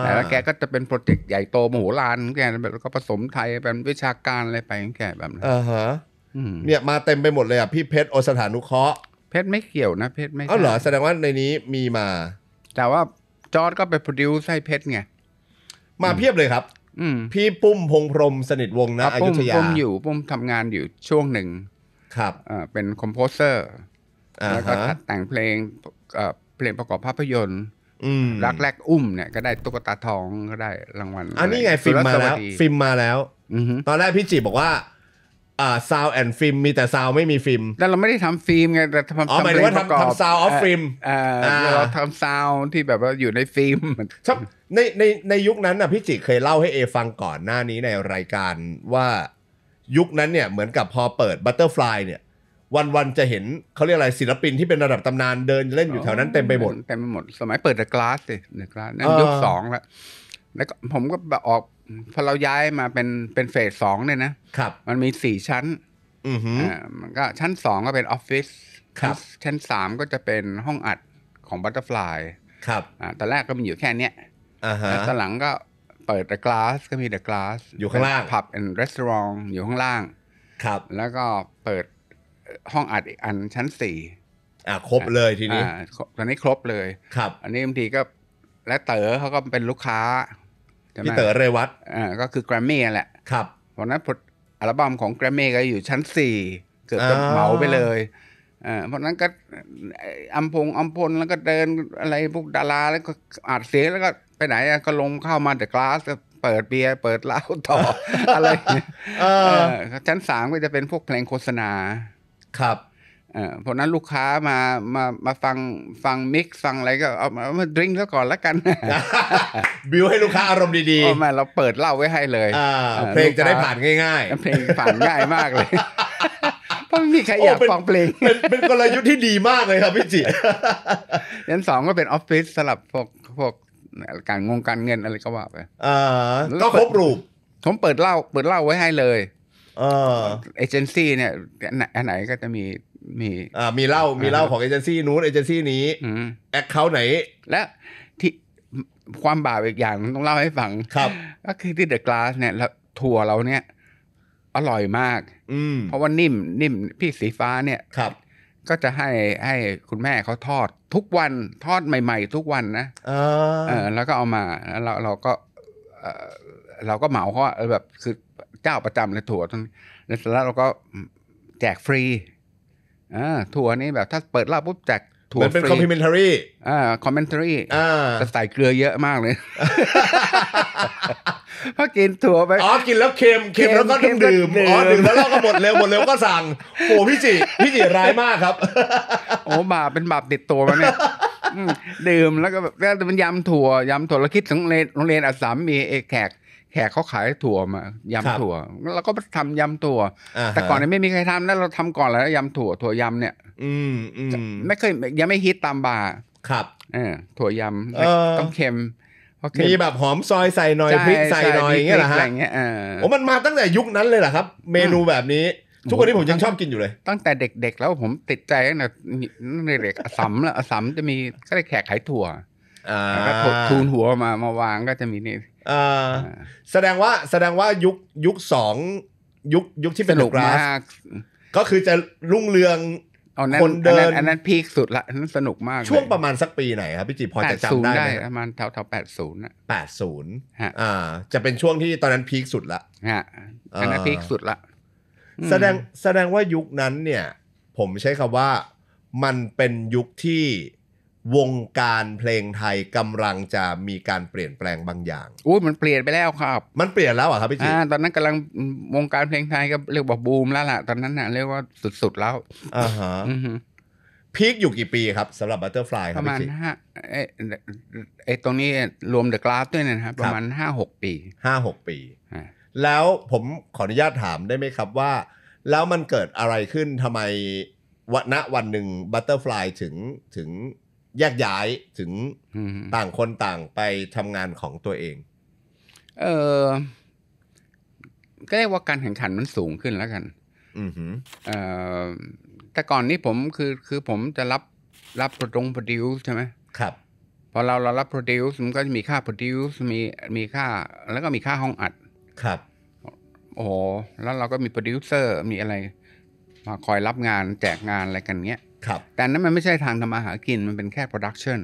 Speaker 1: แต่ล้วแกก็จะเป็นโปรเจกต์ใหญ่โตมโหฬารแกแบบก็ผสมไทย เป็นวิชาการอะไรไปแกแบบนั้นออฮะเนี่ยมาเต็มไปหมดเลยอ่ะ พี่เพชร โอสถานุเคราะห์เพชรไม่เกี่ยวนะ เพชรไม่เอ้าเหรอแสดงว่าใน
Speaker 2: นี้มีมา แต่ว่าจอร์ดก็ไปโปรดิวซ์ให้เพชรไงมาเพียบเลยครับพี่ปุ้มพงพรมสนิทวง
Speaker 1: นะอยุธยาปุ้มอยู่ปุ้มทำงานอยู่ช่วงหนึ่งครับเป็นคอมโพสเซอร์แล้วก็แต่งเพลงเพลงประกอบภาพยนตร์รักแรกอุ้มเนี่ยก็ได้ตุ๊กตาทองก็ได้รางวัลอันนี้ไงฟิล์มมาแล้ว ฟิล
Speaker 2: ์มมาแล้วตอนแรกพี่จีบอกว่าอ่าซาวแอนฟิล์มมีแต่ซาวไม่มีฟิล์มแต่เราไม่ได้ทำฟิล์มไง แต่ทำอ๋อ หมายถึงว่าทำทำซาวออฟฟิล์ม
Speaker 1: อเราทำซาวที่แบบว่าอยู่ในฟิล์มชอบในในในยุคนั้นอ่ะพี่จิเค
Speaker 2: ยเล่าให้เอฟังก่อนหน้านี้ในรายการว่ายุคนั้นเนี่ย เหมือนกับพอเปิดบัตเตอร์ฟลายเนี่ย วันๆจะเห็นเขาเรียกอะไรศิลปินที่เป็นระดับตำนานเดินเล่นอยู่แถวนั้นเต็ม
Speaker 1: ไปหมดเต็มไปหมดสมัยเปิดเดอะกลาสสิเดอะกลาสนั่นยุคสองแล้วแล้วก็ผมก็แบบออกพอเราย้ายมาเป็นเป็นเฟสสองเนี่ยนะ ครับ มันมีสี่ชั้นอ่ามันก็ชั้นสองก็เป็นออฟฟิศครับชั้นสามก็จะเป็นห้องอัดของบัตเตอร์ฟลายครับอ่าตอนแรกก็มีอยู่แค่เนี้ยอ่าฮะตอนหลังก็เปิด The Glass ก็มี The Glass อยู่ข้างล่างผับอนด์ร้านอาหารอยู่ข้างล่าง ครับ แล้วก็เปิดห้องอัดอีกอันชั้นสี่อ่าครบเลยทีนี้ตอนนี้ครบเลย ครับ อันนี้บางทีก็และเต๋อเขาก็เป็นลูกค้าพี่เต๋อเรวัตอ่าก็คือแกรมมี่แหละครับ เพราะนั้นผลอัลบั้มของแกรมมี่ก็อยู่ชั้นสี่เกือบจะเหมาไปเลยอ่าเพราะนั้นก็อัมพงอัมพล แล้วก็เดินอะไร พวกดาราแล้วก็อัดเสียงแล้วก็ไปไหนก็ลงเข้ามาแต่กลาสเปิดเบียร์ เปิดเหล้าต่ออะไรเ่ยชั้นสามก็จะเป็นพวกเพลงโฆษณาครับเพราะนั้นลูกค้ามามามาฟังฟังมิก ฟังอะไรก็เอามามาดื่มแล้วก่อนแล้วกัน บิวให้ลูกค้าอารมณ์ดีๆมาเราเปิดเหล้าไว้ให้เลยเพลงจะได้ผ่านง่ายๆ เพลงผ่านง่ายมากเลย
Speaker 2: เพราะไม่มีใครอยากฟังเพลงเป็นเป็นกลยุทธ์ที่ดีมากเลยครับพี่จิ
Speaker 1: ยันสองก็เป็นออฟฟิศสลับพวกพวกการงงการเงินอะไรก็ว่าไปก็ครบรูป ผมเปิดเล่าเปิดเล่าไว้ให้เลยเอเจนซี่เนี่ยอันไหนก็จะมีมี อ่า มีเล่ามีเล่าของเอเจนซี่ นู้นเอเจนซี่นี้แอคเคาท์ไหน และที่ความบาปอีกอย่าง ต้องเล่าให้ฟัง ครับก็คือที่เดอะกลาสเนี่ย แล้วทัวเราเนี่ย อร่อยมาก อืเพราะว่านิ่มนิ่มพี่สีฟ้าเนี่ยครับก็จะให้ให้คุณแม่เขาทอดทุกวันทอดใหม่ ๆ ทุกวันนะ เออ แล้วก็เอามาแล้วเราเราก็เราก็เหมาเขาแบบคือเจ้าประจำเลยถั่วตรงแล้วเราก็แจกฟรีอ่าถั่วนี้แบบถ้าเปิดรอบปุ๊บแจกถั่วฟรีมันเป็นคอมพิเมนทารีอ่าคอมเมนทารีอ่าแต่ใส่เกลือเยอะมากเลยพอกินถั่วไป อ๋อ กินแล้วเค็ม เค็มแล้วก็ดื่ม อ๋อ ดื่มแล้วเราก็หมดเร็ว หมดเร็วก็สั่งโอ้พี่จิพี่จิร้ายมากครับ โอ้บาปเป็นบาปติดตัวมาเนี่ยดื่มแล้วก็แบบแล้วมันยำถั่วยำถั่วเราคิดถึงโรงเรียนอัสสัมมีเอกแขกแขกเขาขายถั่วมายำถั่วเราก็ทำยำถั่วแต่ก่อนเนี่ยไม่มีใครทำแล้วเราทำก่อนแล้วยำถั่ว ถั่วยำเนี่ย อืมไม่เคยยังไม่ฮิตตามบาร์ครับ เออถั่วยำต้องเค็มมีแบบหอมซอยใส่หน่อยพริกใส่หน่อยอย่างเงี้ยเหรอฮะโอ้มันมาตั้งแต่ยุคนั้นเลยเหรอครับ เมนูแบบนี้ทุกวันนี้ผมยังชอบกินอยู่เลย ตั้งแต่เด็กๆแล้วผมติดใจตั้งแต่เด็กๆสัมละสัมจะมีก็ได้แขกขายถั่วแล้วก็ทูนหัวมามาวางก็จะมีนี่อ
Speaker 2: แสดงว่าแสดงว่ายุคยุคสองยุคยุคที่เป็นสนุกรัมากก็คือจะรุ่งเรืองอนนคนเดินอันนั้
Speaker 1: นพีคสุดละอันนั้นสนุกมากช่วงประมาณสักปีไหนครับพี่จีพอจะจำได้ไประมาณแถวแถวแปดศูนย์อะแปดศูนย์อ่าจ
Speaker 2: ะเป็นช่วงที่ตอนนั้นพีคสุดละ
Speaker 1: ฮะอันนั้นพีคสุดละ
Speaker 2: แสดงแสดงว่ายุคนั้นเนี่ย ผมใช้คำว่ามันเป็นยุคที่วงการเพลงไทยกำลังจะมีการเปลี่ยนแปลงบางอย่าง
Speaker 1: อุ้ยมันเปลี่ยนไปแล้วครับ มันเปลี่ยนแล้วอ่ะครับพี่จิ ตอนนั้นกำลังวงการเพลงไทยก็เรียกว่าบูมแล้วล่ะ ตอนนั้นน่ะเรียกว่าสุดๆแล้วอ่าฮะพีคอยู่กี่ปีครับสำหรับบัตเตอร์ฟลายครับพี่ีจิะมาณห้ยไอ้ตรงนี้รวมเดอะกราฟด้วยนะครับประมาณห้าหกปี
Speaker 2: ห้าหกปี แล้วผมขออนุญาตถามได้ไหมครับว่า แล้วมันเกิดอะไรขึ้นทำไมวันณวันหนึ่งบัตเตอร์ฟลายถึงถึงแยกย้ายถึงต่างคนต่างไปทำงานของตัวเอง เอ
Speaker 1: อก็เรียกว่าการแข่งขันมันสูงขึ้นแล้วกันอเออแต่ก่อนนี้ผมคือคือผมจะรับรับโปรดงโปรดิวใช่ไหม ครับ พอเรา เรารับโปรดิวมันก็จะมีค่าโปรดิวมีมีค่า แล้วก็มีค่าห้องอัด ครับ โอ้โห แล้วเราก็มีโปรดิวเซอร์มีอะไร มาคอยรับงานแจกงานอะไรกันเงี้ยครับแต่นั้นมันไม่ใช่ทางทำมาหากินมันเป็นแค่โปรดักชัน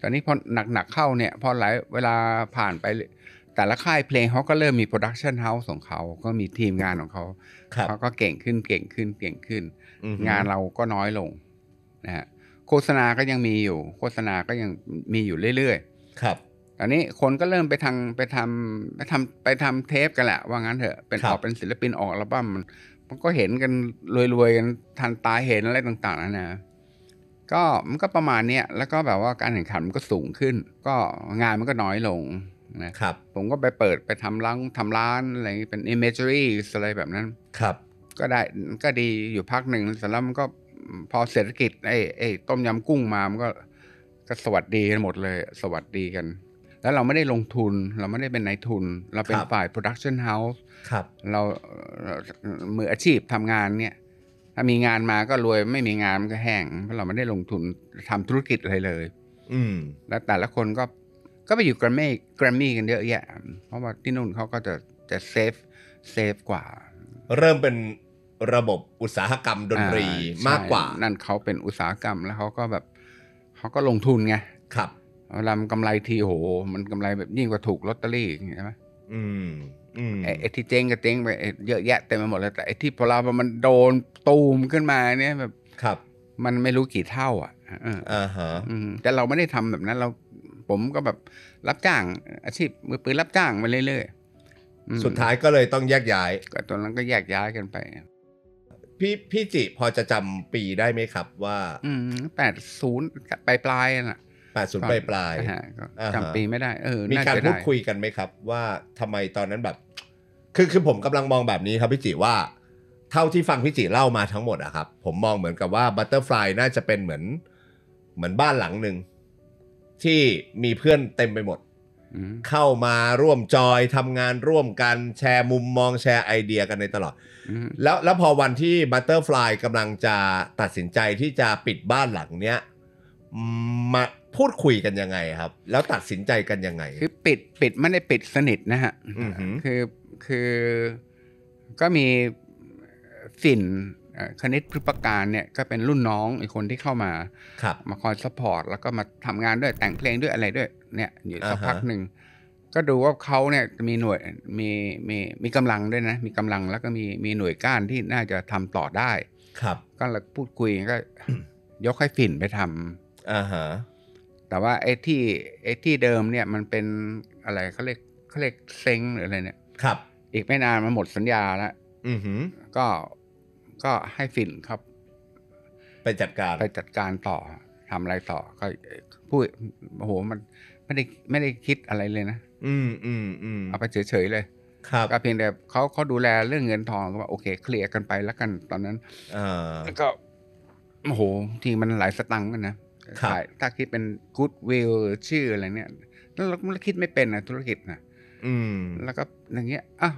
Speaker 1: ตอนนี้พอหนักๆ เข้าเนี่ยพอหลายเวลาผ่านไป แต่ละค่ายเพลงเขาก็เริ่มมีโปรดักชันเฮาส์ของเขาก็มีทีมงานของเขาเขาก็เก่งขึ้นเก่งขึ้นเก่งขึ้นงานเราก็น้อยลงนะฮะโฆษณาก็ยังมีอยู่ โฆษณาก็ยังมีอยู่เรื่อยๆครับ ตอนนี้คนก็เริ่มไปทางไปทำไปทำไปทำเทปกันแหละว่างั้นเถอะเป็นออกเป็นศิลปินออกอัลบั้มมันก็เห็นกัน รวย ๆ กันทันตาเห็นอะไรต่างๆนะนะ ก็มันก็ประมาณเนี้ยแล้วก็แบบว่าการแข่งขันมันก็สูงขึ้น ก็งานมันก็น้อยลงนะครับผมก็ไปเปิดไปทำร้านทำร้านอะไรเป็น imagery อะไรแบบนั้น ครับ ก็ได้ก็ดีอยู่พักหนึ่งเสร็จแล้วมันก็พอเศรษฐกิจไอ้ไอ้ต้มยำกุ้งมามันก็ก็สวัสดีกันหมดเลย สวัสดีกัน แล้วเราไม่ได้ลงทุนเราไม่ได้เป็นนายทุน เราเป็นฝ่าย production house ครับเรามืออาชีพทำงานเนี่ยถ้ามีงานมาก็รวยไม่มีงานมันก็แห้งเพราะเราไม่ได้ลงทุนทำธุรกิจอะไรเลย อืมแล้วแต่ละคนก็ก็ไปอยู่แกรมมี่แกรมมี่กันเยอะแยะเพราะว่าที่นู่นเขาก็จะจะเซฟเซฟกว่า เริ่มเป็นระบบอุตสาหกรรมดนตรีมากกว่า นั่นเขาเป็นอุตสาหกรรมแล้วเขาก็แบบเขาก็ลงทุนไงครับเวลากำไรทีโห มันกำไรแบบยิ่งกว่าถูกลอตเตอรี่ใช่ไหมอืมไอ้ที่เจ๊งก็เจ๊งไปเยอะแยะเต็มไปหมดแล้วแต่ไอ้ที่พอเราพอมันโดนตูมขึ้นมา เนี่ยแบบครับมันไม่รู้กี่เท่า อ่ะอฮะแต่เราไม่ได้ทำแบบนั้น เราผมก็แบบรับจ้างอาชีพมือปืนรับจ้างไปเรื่อยๆสุดท้ายก็เลยต้องแยกย้ายก็ตอนนั้นก็แยกย้ายกันไป
Speaker 2: พี่พี่จิพอจะจำปีได้ไหมครับว่าแปดศูนย์ปลายปลายน่ะปดศูนย์ปลายปลายจำปีไม่ได้เออมีการพูดคุยกันไหมครับ ว่าทำไมตอนนั้นแบบ คือคือผมกำลังมองแบบนี้ครับพี่จิว่า เท่าที่ฟังพี่จิเล่ามาทั้งหมดอะครับ ผมมองเหมือนกับว่าบัตเตอร์ฟลายน่าจะเป็นเหมือน เหมือนบ้านหลังหนึ่ง ที่มีเพื่อนเต็มไปหมด เข้ามาร่วมจอยทำงานร่วมกันแชร์มุมมองแชร์ไอเดียกันในตลอด แล้วแล้วพอวันที่บัตเตอร์ฟลายกำลังจะตัดสินใจที่จะปิดบ้านหลังเนี้ยมาพูดคุยกันยังไง ครับ แล้วตัดสินใจกันยังไง
Speaker 1: คือปิด ปิด ไม่ได้ปิดสนิทนะฮะ คือ คือ ก็มีสินคณิตพฤปการเนี่ย ก็เป็นรุ่นน้องอีกคนที่เข้ามา ครับมาคอยสปอร์ต แล้วก็มาทำงานด้วย แต่งเพลงด้วยอะไรด้วย เนี่ย อยู่สักพักหนึ่ง ก็ดูว่าเขาเนี่ยมีหน่วย มี มีมีกำลังด้วยนะ มีกำลัง แล้วก็มี มีหน่วยก้านที่น่าจะทำต่อได้ ครับ ก็เลยพูดคุยก็ยกให้ฝิ่นไปทำอ่าฮะแต่ว่าไอ้ที่ไอ้ที่เดิมเนี่ย มันเป็นอะไรเขาเรียกเขาเรียกเซ็งหรืออะไรเนี่ยครับ อีกไม่นานมันหมดสัญญาแล้วอือหือก็ก็ให้ฟินครับ ไปจัดการไปจัดการต่อทำอะไรต่อก็พูดโอ้โหมันไม่ได้ไม่ได้คิดอะไรเลยนะอืมอืมอืมเอาไปเฉยๆเลย ครับ ก็เพียงแต่เขาเขาดูแลเรื่องเงินทองก็ว่าโอเคเคลียร์กันไปแล้วกัน ตอนนั้น เออก็โอ้โหทีมันหลายสตังค์กันนะขายถ้าคิดเป็นกู๊ดวิลชื่ออะไรเนี่ยแล้วเราคิดไม่เป็นนะธุรกิจนะอืม แล้วก็อย่างเงี้ยอ่ะ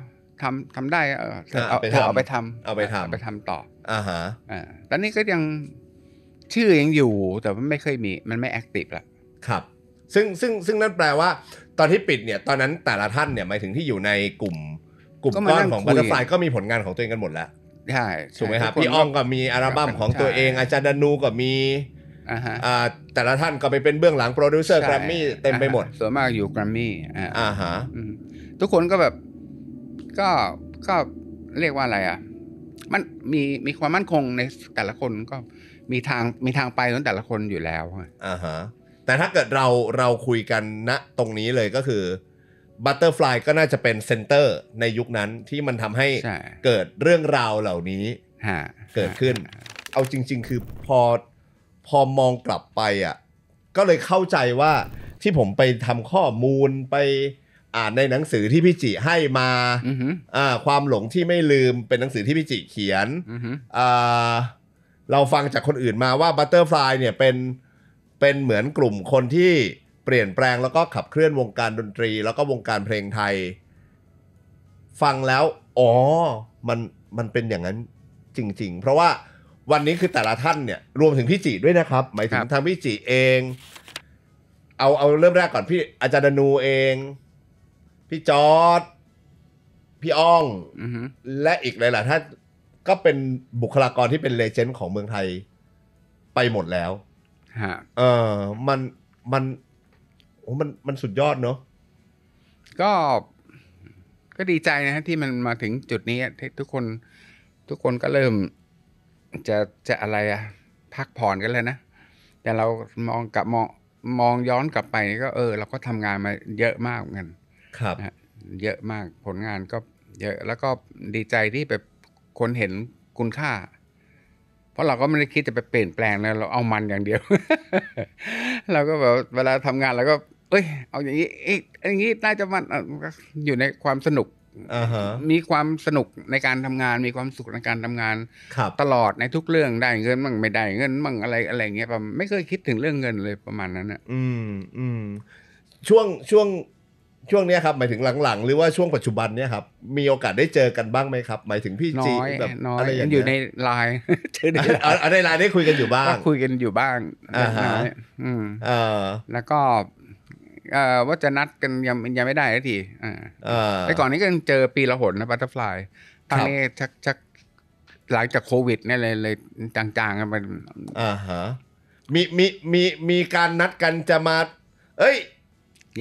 Speaker 1: ทำทำได้เออเอาไปเอาไปทำเอาไปทำไปทำต่ออ่าฮะอ่าตอนนี้ก็ยังชื่อยังอยู่ แต่มันไม่เคยมีมันไม่แอคทีฟละครับ ซึ่งซึ่งซึ่งนั่นแปลว่า ตอนที่ปิดเนี่ยตอนนั้นแต่ละท่านเนี่ย
Speaker 2: หมายถึงที่อยู่ในกลุ่ม กลุ่มก้อนของบัตเตอร์ฟลายก็มีผลงานของตัวเองกันหมดแล้ว
Speaker 1: ใช่ถูกไหมครับ พี่
Speaker 2: อ้องก็มีอัลบั้มของตัวเองอาจารย์ดนูก็มีอ่าแต่ละท่านก็ไปเป็นเบื้องหลังโปรดิวเซอร์แกรมมี่เต็มไปหมด
Speaker 1: ส่วนมากอยู่แกรมมี่อ่าฮะทุกคนก็แบบก็ก็เรียกว่าอะไรอ่ะมันมีมีความมั่นคงในแต่ละคนก็มีทางมีทางไปของแต่ละคนอยู่แล้วอ่าฮ
Speaker 2: ะแต่ถ้าเกิดเราเราคุยกันณตรงนี้เลยก็คือบัตเตอร์ฟลายก็น่าจะเป็นเซนเตอร์ในยุคนั้นที่มันทำให้เกิดเรื่องราวเหล่านี้เกิดขึ้น เอาจริง ๆ คือพอพอมองกลับไปอ่ะก็เลยเข้าใจว่าที่ผมไปทำข้อมูลไป อ่านในหนังสือที่พี่จิให้มาอ่าความหลงที่ไม่ลืมเป็นหนังสือที่พี่จิเขียนอ่าเราฟังจากคนอื่นมาว่าบัตเตอร์ฟลายเนี่ยเป็นเป็นเหมือนกลุ่มคนที่เปลี่ยนแปลงแล้วก็ขับเคลื่อนวงการดนตรีแล้วก็วงการเพลงไทย ฟังแล้ว อ๋อมันมันเป็นอย่างนั้นจริง ๆ เพราะว่าวันนี้คือแต่ละท่านเนี่ย รวมถึงพี่จีด้วยนะครับ หมายถึงทางพี่จีเอง เอาเอาเริ่มแรกก่อนพี่อาจารย์นูเอง พี่จอร์ดพี่อ้อง และอีกหลายๆท่านก็เป็นบุคลากรที่เป็นเลเจนด์ของเมืองไทย ไปหมดแล้วเออ
Speaker 1: มันมันโอ้ มันมันสุดยอดเนาะก็ก็ดีใจนะที่มันมาถึงจุดนี้ ทุกคนทุกคนก็เริ่มจะจะอะไรอะพักผ่อนกันเลยนะ แต่เรามองกลับมองมองย้อนกลับไปก็เออเราก็ทำงานมาเยอะมากเงินครับเยอะมากผลงานก็ เยอะแล้วก็ดีใจที่แบบคนเห็นคุณค่า เพราะเราก็ไม่ได้คิดจะไปเปลี่ยนแปลงเะเราเอามันอย่างเดียว เราก็แบบเวลาทำงานเราก็เอ้ยเอาอย่างนี้เอ้ยอย่างนี้น่าจะมันอยู่ในความสนุกมีความสนุกในการทำงานมีความสุขในการทำงานตลอดในทุกเรื่องได้เงินมั่งไม่ได้เงินมั่งอะไรอะไรเงี้ยไม่เคยคิดถึงเรื่องเงินเลยประมาณนั้นอ่ะอืมอืมช่วงช่วงช่วง
Speaker 2: นี้ครับหมายถึงหลังๆหรือว่าช่วงปัจจุบันเนี่ยครับมีโอกาสได้เจอกันบ้างไหมครับหมายถึงพี่จีแบบอะไรอย่างเงี้ยอยู่ใน
Speaker 1: ไลน์เจอในในไลน์ได้คุยกันอยู่บ้าง คุยกันอยู่บ้างอ่าฮะอืมเออแล้วก็ว่าจะนัดกันยังยังไม่ได้ทีอทีแต่ก่อนนี้ก็ยังเจอปีละหนนะบัตเตอร์ฟลายตอนนี้ชักชักหลังจากโควิด เนี่ยเลยเลยจางๆกันไปอ่าฮะมีมีมีมีกา
Speaker 2: รนัดกันจะมาเอ้ย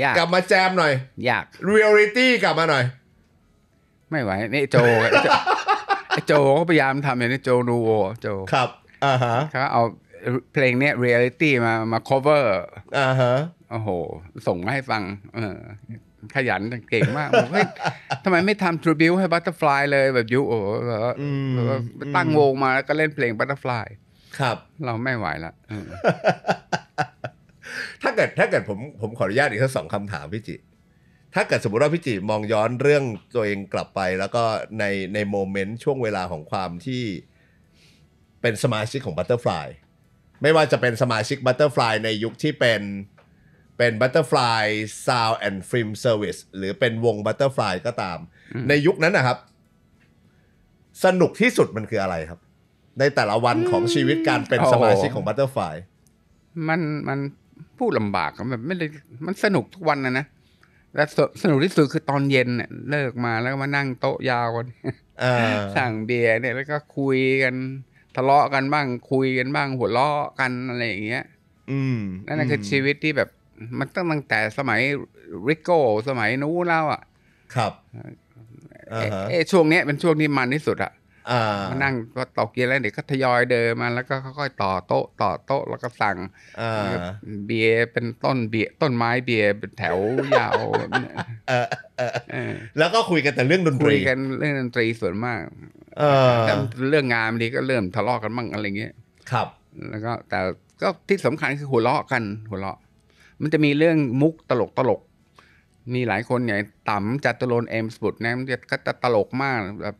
Speaker 2: ยาก กลับมาแจมหน่อย ยากเรียลิตี้กลั
Speaker 1: บมาหน่อย ไม่ไหว นี่โจ โจเขาพยายามทำอย่างนี้โจนูโอ โจ ครับ อ่าฮะเขาเอาเพลงเนี้ยเรียลิตี้มามา cover อ่าฮะโอ้โห ส่งมาให้ฟังเออขยันเก่งมากบอกเฮ้ยทำไมไม่ทำทริบิวให้บัตเตอร์ฟลายเลยแบบยุโอ้แบบตั้งวงมาแล้ว ก็เล่นเพลงบัตเตอร์ฟลายครับ เราไม่ไหวละ
Speaker 2: ถ้าเกิดถ้าเกิดผมผมขออนุญาตอีกสักสองคำถามพี่จิ ถ้าเกิดสมมติว่าพี่จิมองย้อนเรื่องตัวเองกลับไปแล้วก็ในในโมเมนต์ช่วงเวลาของความที่ เป็นสมาชิกของบัตเตอร์ฟลายไม่ว่าจะเป็นสมาชิกบัตเตอร์ฟลายในยุคที่เป็นเป็น Butterfly Sound and Film Service หรือเป็นวง Butterfly ก็ตาม ในยุคนั้นนะครับ สนุกที่สุดมันคืออะไรครับ ในแต่ละวันของชีวิตการเป็นสมาชิกของ Butterfly
Speaker 1: มันมันพูดลำบากแบบไม่ได้มันสนุกทุกวันนะนะ และสนุกที่สุดคือตอนเย็นเนี่ยเลิกมาแล้วมานั่งโต๊ะยาวกันสั่งเบียร์เนี่ยแล้วก็คุยกัน ทะเลาะกันบ้างคุยกันบ้างหัวเราะกันอะไรอย่างเงี้ยนั่นคือชีวิตที่แบบมันตั้งตั้งแต่สมัยริโก้สมัยนู้นแล้วอ่ะ ครับ เออช่วงนี้เป็นช่วงที่มันที่สุดอ่ะมานั่งก็ตอกเยร์แล้วเด็กก็ทยอยเดินมาแล้วก็ค่อยๆต่อโต๊ะต่อโต๊ะแล้วก็สั่งเบียร์เป็นต้นเบียร์ต้นไม้เบียร์เป็นแถวยาวแล้วก็คุยกันแต่เรื่องดนตรีคุยกันเรื่องดนตรีส่วนมากเอเรื่องงานดีก็เริ่มทะเลาะกันบ้างอะไรเงี้ยครับ แล้วก็แต่ก็ที่สำคัญคือหัวเราะกันหัวเราะมันจะมีเรื่องมุกตลกตลก มีหลายคนเนี่ยต่ำจัตุรนเอมสบุตรนะมันจะตลกมากแบบ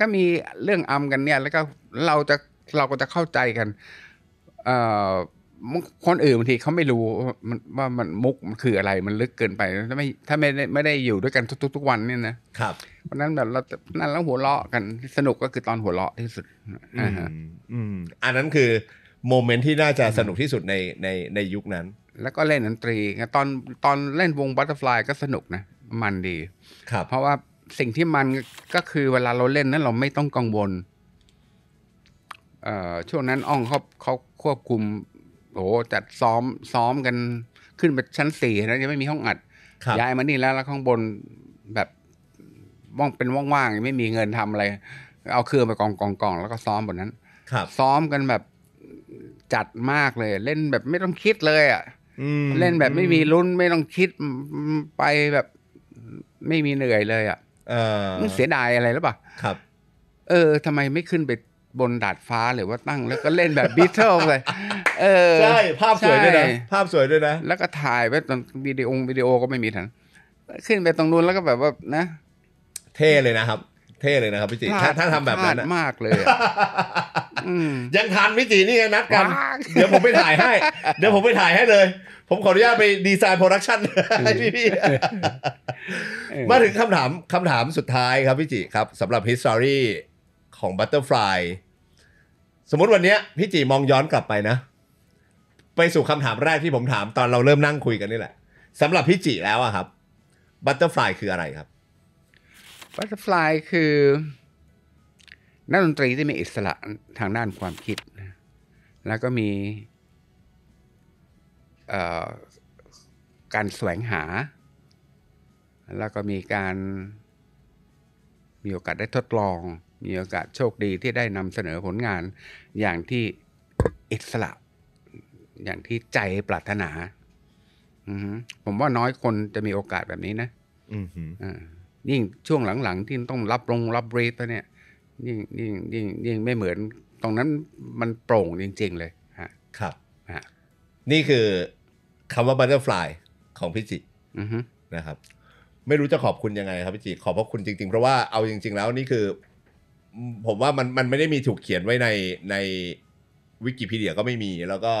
Speaker 1: ก็มีเรื่องอำกันเนี่ย แล้วก็เราจะเราก็จะเข้าใจกันเอ่อคนอื่นบางทีเขาไม่รู้มันว่ามันมุกมันคืออะไรมันลึกเกินไปถ้าไม่ถ้าไม่ได้ไม่ได้อยู่ด้วยกันทุกๆวันเนี่ยนะครับเพราะนั้นแบบเรานั่นแล้วหัวเราะกันสนุกก็คือตอนหัวเราะที่สุดอืมอันนั้นคือโมเมนต์ที่น่าจะสนุกที่สุดในในในยุคนั้นแล้วก็เล่นดนตรีตอนตอนเล่นวงบัตเตอร์ฟลายก็สนุกนะมันดีครับเพราะว่าสิ่งที่มันก็คือเวลาเราเล่นนั้น เราไม่ต้องกังวลช่วงนั้นอ่องเขาเขาควบคุมโอ้จัดซ้อมซ้อมกันขึ้นไปชั้นสี่นะยังไม่มีห้องอัดย้ายมานี่แล้วแล้วข้างบนแบบว่างเป็นว่างๆไม่มีเงินทำอะไรเอาเครื่องไปกองกองกองแล้วก็ซ้อมบนนั้นครับซ้อมกันแบบจัดมากเลย เล่นแบบไม่ต้องคิดเลยอ่ะเล่นแบบไม่มีลุ้นไม่ต้องคิดไปแบบ ไม่มีเหนื่อยเลยอ่ะมันเสียดายอะไรหรือเปล่าครับ เออทำไมไม่ขึ้นไปบนดาดฟ้าหรือว่าตั้ง แล้วก็เล่นแบบบิทเทิลเลยเออใช่ภาพสวยด้วยนะภาพสวยด้วยนะ แล้วก็ถ่ายไว้ตอนวิดีโอวิดีโอก็ไม่มีทันขึ้นไปตรงนู้นแล้วก็แบบว่านะ เท่เลยนะครับ เท่เลยนะครับพี่จิถ้าาทำแบบนั้นมากเลย
Speaker 2: ยังทันวิจีนี่ไงนัดกัน เดี๋ยวผมไปถ่ายให้ เดี๋ยวผมไปถ่ายให้เลย ผมขออนุญาตไปดีไซน์โปรดักชั่นให้พี่ๆมาถึงคำถามคำถามสุดท้ายครับพี่จิครับสำหรับ history ของ Butterfly สมมติวันนี้พี่จีมองย้อนกลับไปนะ ไปสู่คำถามแรกที่ผมถามตอนเราเริ่มนั่งคุยกันนี่แหละสำหรับพี่จีแล้วอะครับ Butterfly คืออะไรครับ
Speaker 1: Butterfly คือนักดนตรีที่มีอิสระทางด้านความคิด แล้วก็มีการแสวงหา แล้วก็มีการ มีโอกาสได้ทดลอง มีโอกาสโชคดีที่ได้นำเสนอผลงาน อย่างที่อิสระ อย่างที่ใจปรารถนา ผมว่าน้อยคนจะมีโอกาสแบบนี้นะยิ่งช่วงหลังๆที่ต้องรับลงรับเรทเนี่ยยิ่งยิ่งยิ่งยิ่งไม่เหมือน ตรงนั้นมัน โปร่งจริง ๆ เลยฮะครับฮะ
Speaker 2: นี่คือคำว่า บัตเตอร์ฟลาย ของพี่จ
Speaker 1: ิ นะครับ ไม่รู้จะขอบคุณยังไง
Speaker 2: ครับพี่จิ ขอบพระคุณจริง ๆ เพราะว่า เอาจริงๆ แล้วนี่คือ ผมว่ามัน มันไม่ได้มีถูกเขียนไว้ใน ใน วิกิพีเดียก็ไม่มี แล้วก็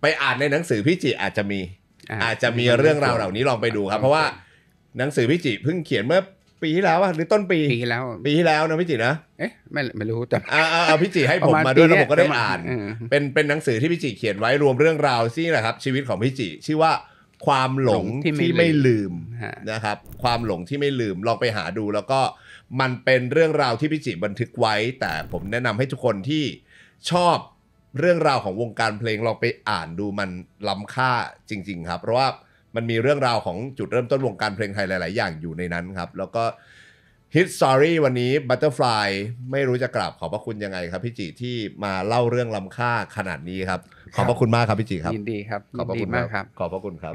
Speaker 2: ไปอ่านในหนังสือพี่จิอาจจะมี อาจจะมีเรื่องราวเหล่านี้ ลองไปดูครับ เพราะว่า หนังสือพี่จิเพิ่งเขียนเมื่อปีที่แล้วอะหรือต้นปีปีแล้วปีที่แล้วนะพี่จินะ เอ๊ะไม่ไม่รู้แต่อ่าเอาพี่จิให้ผมมาด้วยแล้วผมก็ได้อ่านเป็นเป็นหนังสือที่พี่จิเขียนไว้รวมเรื่องราวซี่แหละครับ ชีวิตของพี่จิชื่อว่าความหลงที่ไม่ลืมนะครับ ความหลงที่ไม่ลืมลองไปหาดูแล้วก็มันเป็นเรื่องราวที่พี่จิบันทึกไว้ แต่ผมแนะนำให้ทุกคนที่ชอบเรื่องราวของวงการเพลงลองไปอ่านดูมันล้ำค่าจริง ๆ ครับ เพราะว่ามันมีเรื่องราวของจุดเริ่มต้นวงการเพลงไทยหลาย ๆ อย่างอยู่ในนั้นครับ แล้วก็ฮิตสตอรี่วันนี้ Butterfly ไม่รู้จะกราบขอบพระคุณยังไงครับพี่จีที่มาเล่าเรื่องล้ำค่าขนาดนี้ครับ ขอบพระคุณมากครับพี่จีครับ ยินดีครับ ขอบพระคุณมากครับ ขอบพระคุณครับ